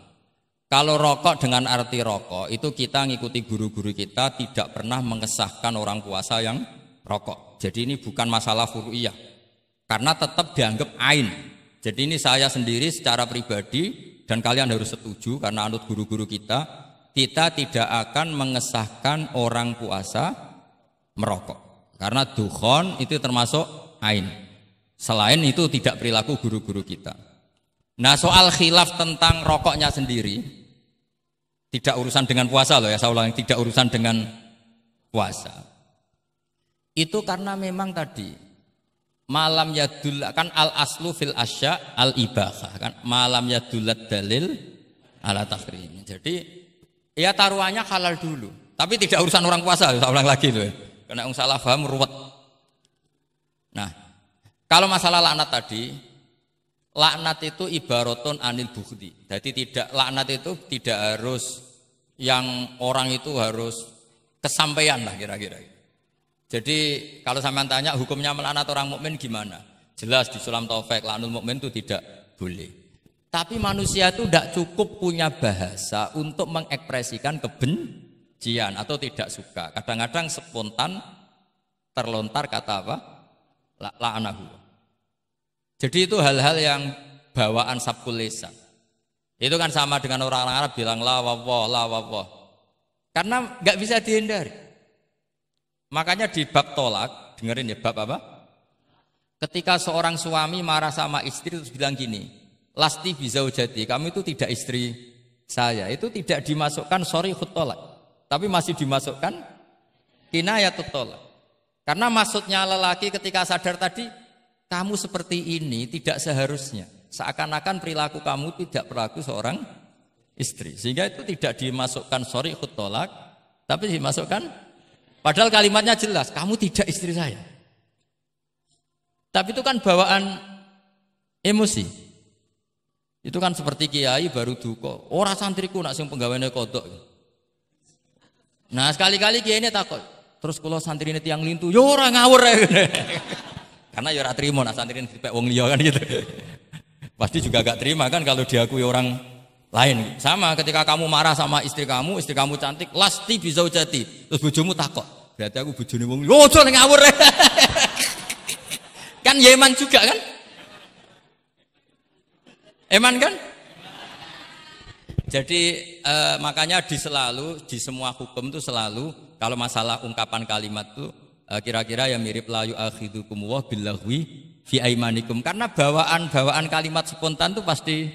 Kalau rokok dengan arti rokok itu kita ngikuti guru-guru kita tidak pernah mengesahkan orang puasa yang rokok. Jadi ini bukan masalah furu'iyah. Karena tetap dianggap ain. Jadi ini saya sendiri secara pribadi dan kalian harus setuju karena anut guru-guru kita, kita tidak akan mengesahkan orang puasa merokok. Karena dukhon itu termasuk ain. Selain itu tidak perilaku guru-guru kita. Nah soal khilaf tentang rokoknya sendiri, tidak urusan dengan puasa loh ya, saya ulangi, tidak urusan dengan puasa. Itu karena memang tadi malam yadul kan al aslu fil asya al ibahah kan malam yadulat dalil ala takrim Jadi ya taruhannya halal dulu, tapi tidak urusan orang puasa. ulang lagi loh. Karena orang salah paham ruwet. Nah, kalau masalah laknat tadi, laknat itu ibaratun anil bukti. Jadi tidak laknat itu tidak harus yang orang itu harus kesampaian lah kira-kira. Jadi kalau sampean tanya hukumnya melaknat orang mukmin gimana? Jelas di sulam taufik laknat mukmin itu tidak boleh. Tapi manusia itu tidak cukup punya bahasa untuk mengekspresikan kebencian atau tidak suka. Kadang-kadang spontan terlontar kata apa? La La Jadi itu hal-hal yang bawaan sabkul Itu kan sama dengan orang Arab bilang la wawah, la wawah. Karena nggak bisa dihindari. Makanya di bab tolak, dengerin ya bab apa? Ketika seorang suami marah sama istri terus bilang gini, lasti bisa ujati, kamu itu tidak istri saya. Itu tidak dimasukkan sorry tolak, tapi masih dimasukkan ya tolak. Karena maksudnya lelaki ketika sadar tadi, kamu seperti ini tidak seharusnya. Seakan-akan perilaku kamu tidak berlaku seorang istri. Sehingga itu tidak dimasukkan sorry tolak, tapi dimasukkan Padahal kalimatnya jelas, kamu tidak istri saya. Tapi itu kan bawaan emosi. Itu kan seperti kiai baru duko. Orang santriku nak sing penggaweane kodok. Nah sekali-kali kiai ini takut. Terus kalau santri ini tiang lintu, yo ya orang ngawur ya. Karena yo ora terima nak santri ini wong liya kan gitu. Pasti juga gak terima kan kalau diakui orang lain sama ketika kamu marah sama istri kamu istri kamu cantik lasti bisa ujati terus bujumu takut berarti aku bujuni wong yo ojo oh, ngawur kan Yeman juga kan Eman kan jadi eh, makanya di selalu di semua hukum itu selalu kalau masalah ungkapan kalimat tuh eh, kira-kira yang mirip layu akhidukum wa billahwi fi aimanikum karena bawaan-bawaan kalimat spontan tuh pasti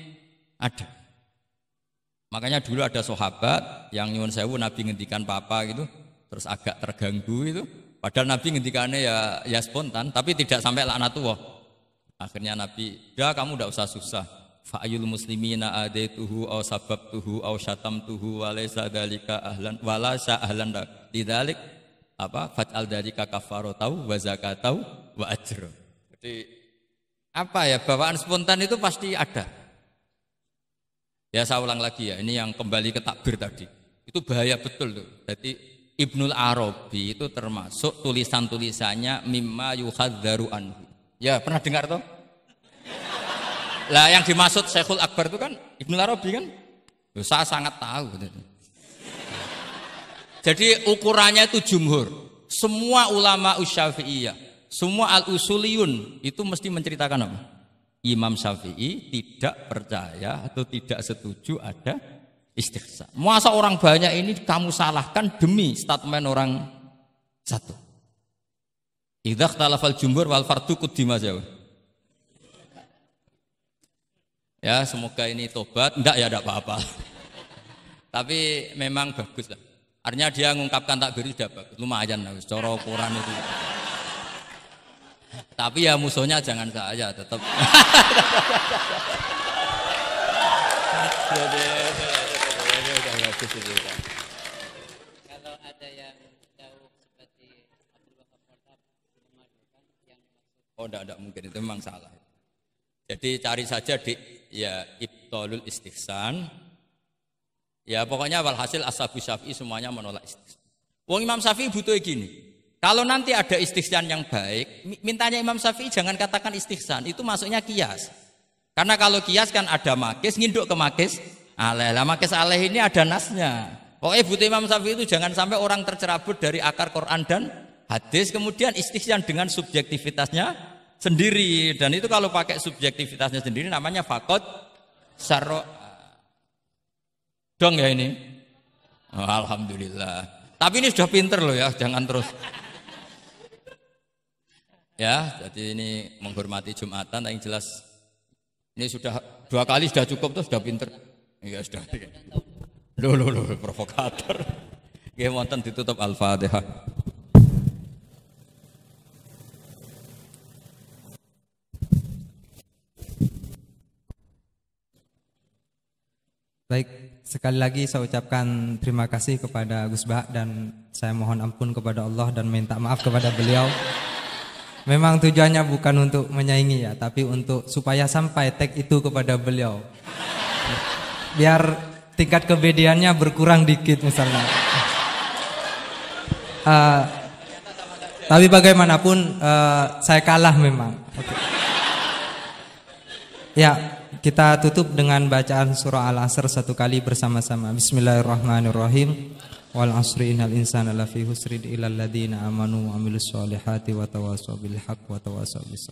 ada Makanya dulu ada sahabat yang nyuwun sewu Nabi ngendikan papa gitu, terus agak terganggu itu. Padahal Nabi ngendikannya ya ya spontan, tapi tidak sampai laknatullah. Akhirnya Nabi, "Ya kamu tidak usah susah. Fa'ayul muslimina adaituhu au sababtuhu au syatamtuhu wa laisa dzalika ahlan la sya ahlan didalik apa faj'al dzalika tau wa zakatau wa ajro." Jadi apa ya bawaan spontan itu pasti ada. Ya saya ulang lagi ya, ini yang kembali ke takbir tadi. Itu bahaya betul tuh. Jadi Ibnul Arabi itu termasuk tulisan-tulisannya mimma yuhadzaru anhu. Ya, pernah dengar toh? lah yang dimaksud Syekhul Akbar itu kan Ibnul Arabi kan? Loh, saya sangat tahu. Jadi ukurannya itu jumhur. Semua ulama usyafi'iyah, semua al-usuliyun itu mesti menceritakan apa? Imam Syafi'i tidak percaya atau tidak setuju ada istighsa. Muasa orang banyak ini kamu salahkan demi statement orang satu. Idah talafal jumbur wal fardu qudima Ya, semoga ini tobat. Enggak ya enggak apa-apa. Tapi memang bagus lah. Artinya dia mengungkapkan takbir sudah bagus. Lumayan lah, coro Quran itu. Tapi ya musuhnya jangan saya tetap. Oh, tidak, tidak mungkin itu memang salah. Jadi cari saja di ya ibtolul istihsan. Ya pokoknya walhasil ashabu syafi'i semuanya menolak istihsan. Wong Imam Syafi'i butuh gini. Kalau nanti ada istihsan yang baik, mintanya Imam Syafi'i jangan katakan istihsan, itu masuknya kias. Karena kalau kias kan ada makis, nginduk ke makis, alela Lah makis aleh ini ada nasnya. Pokoknya butuh Imam Syafi'i itu jangan sampai orang tercerabut dari akar Quran dan hadis, kemudian istihsan dengan subjektivitasnya sendiri. Dan itu kalau pakai subjektivitasnya sendiri namanya fakot syarok dong ya ini. Oh, Alhamdulillah. Tapi ini sudah pinter loh ya, jangan terus. Ya, jadi ini menghormati Jumatan yang jelas ini sudah dua kali sudah cukup tuh sudah pinter. ya sudah. Loh, loh, loh, provokator. Nggih wonten ditutup Al-Fatihah. Baik, sekali lagi saya ucapkan terima kasih kepada Gus Bah dan saya mohon ampun kepada Allah dan minta maaf kepada beliau. Memang tujuannya bukan untuk menyaingi ya, tapi untuk supaya sampai tag itu kepada beliau. Biar tingkat kebediannya berkurang dikit misalnya. Uh, tapi bagaimanapun uh, saya kalah memang. Okay. Ya, kita tutup dengan bacaan surah Al-Asr satu kali bersama-sama. Bismillahirrahmanirrahim. wal asri innal insana lafi husrin illal ladzina amanu wa amilus solihati wa tawassaw bil haqq wa tawassaw bis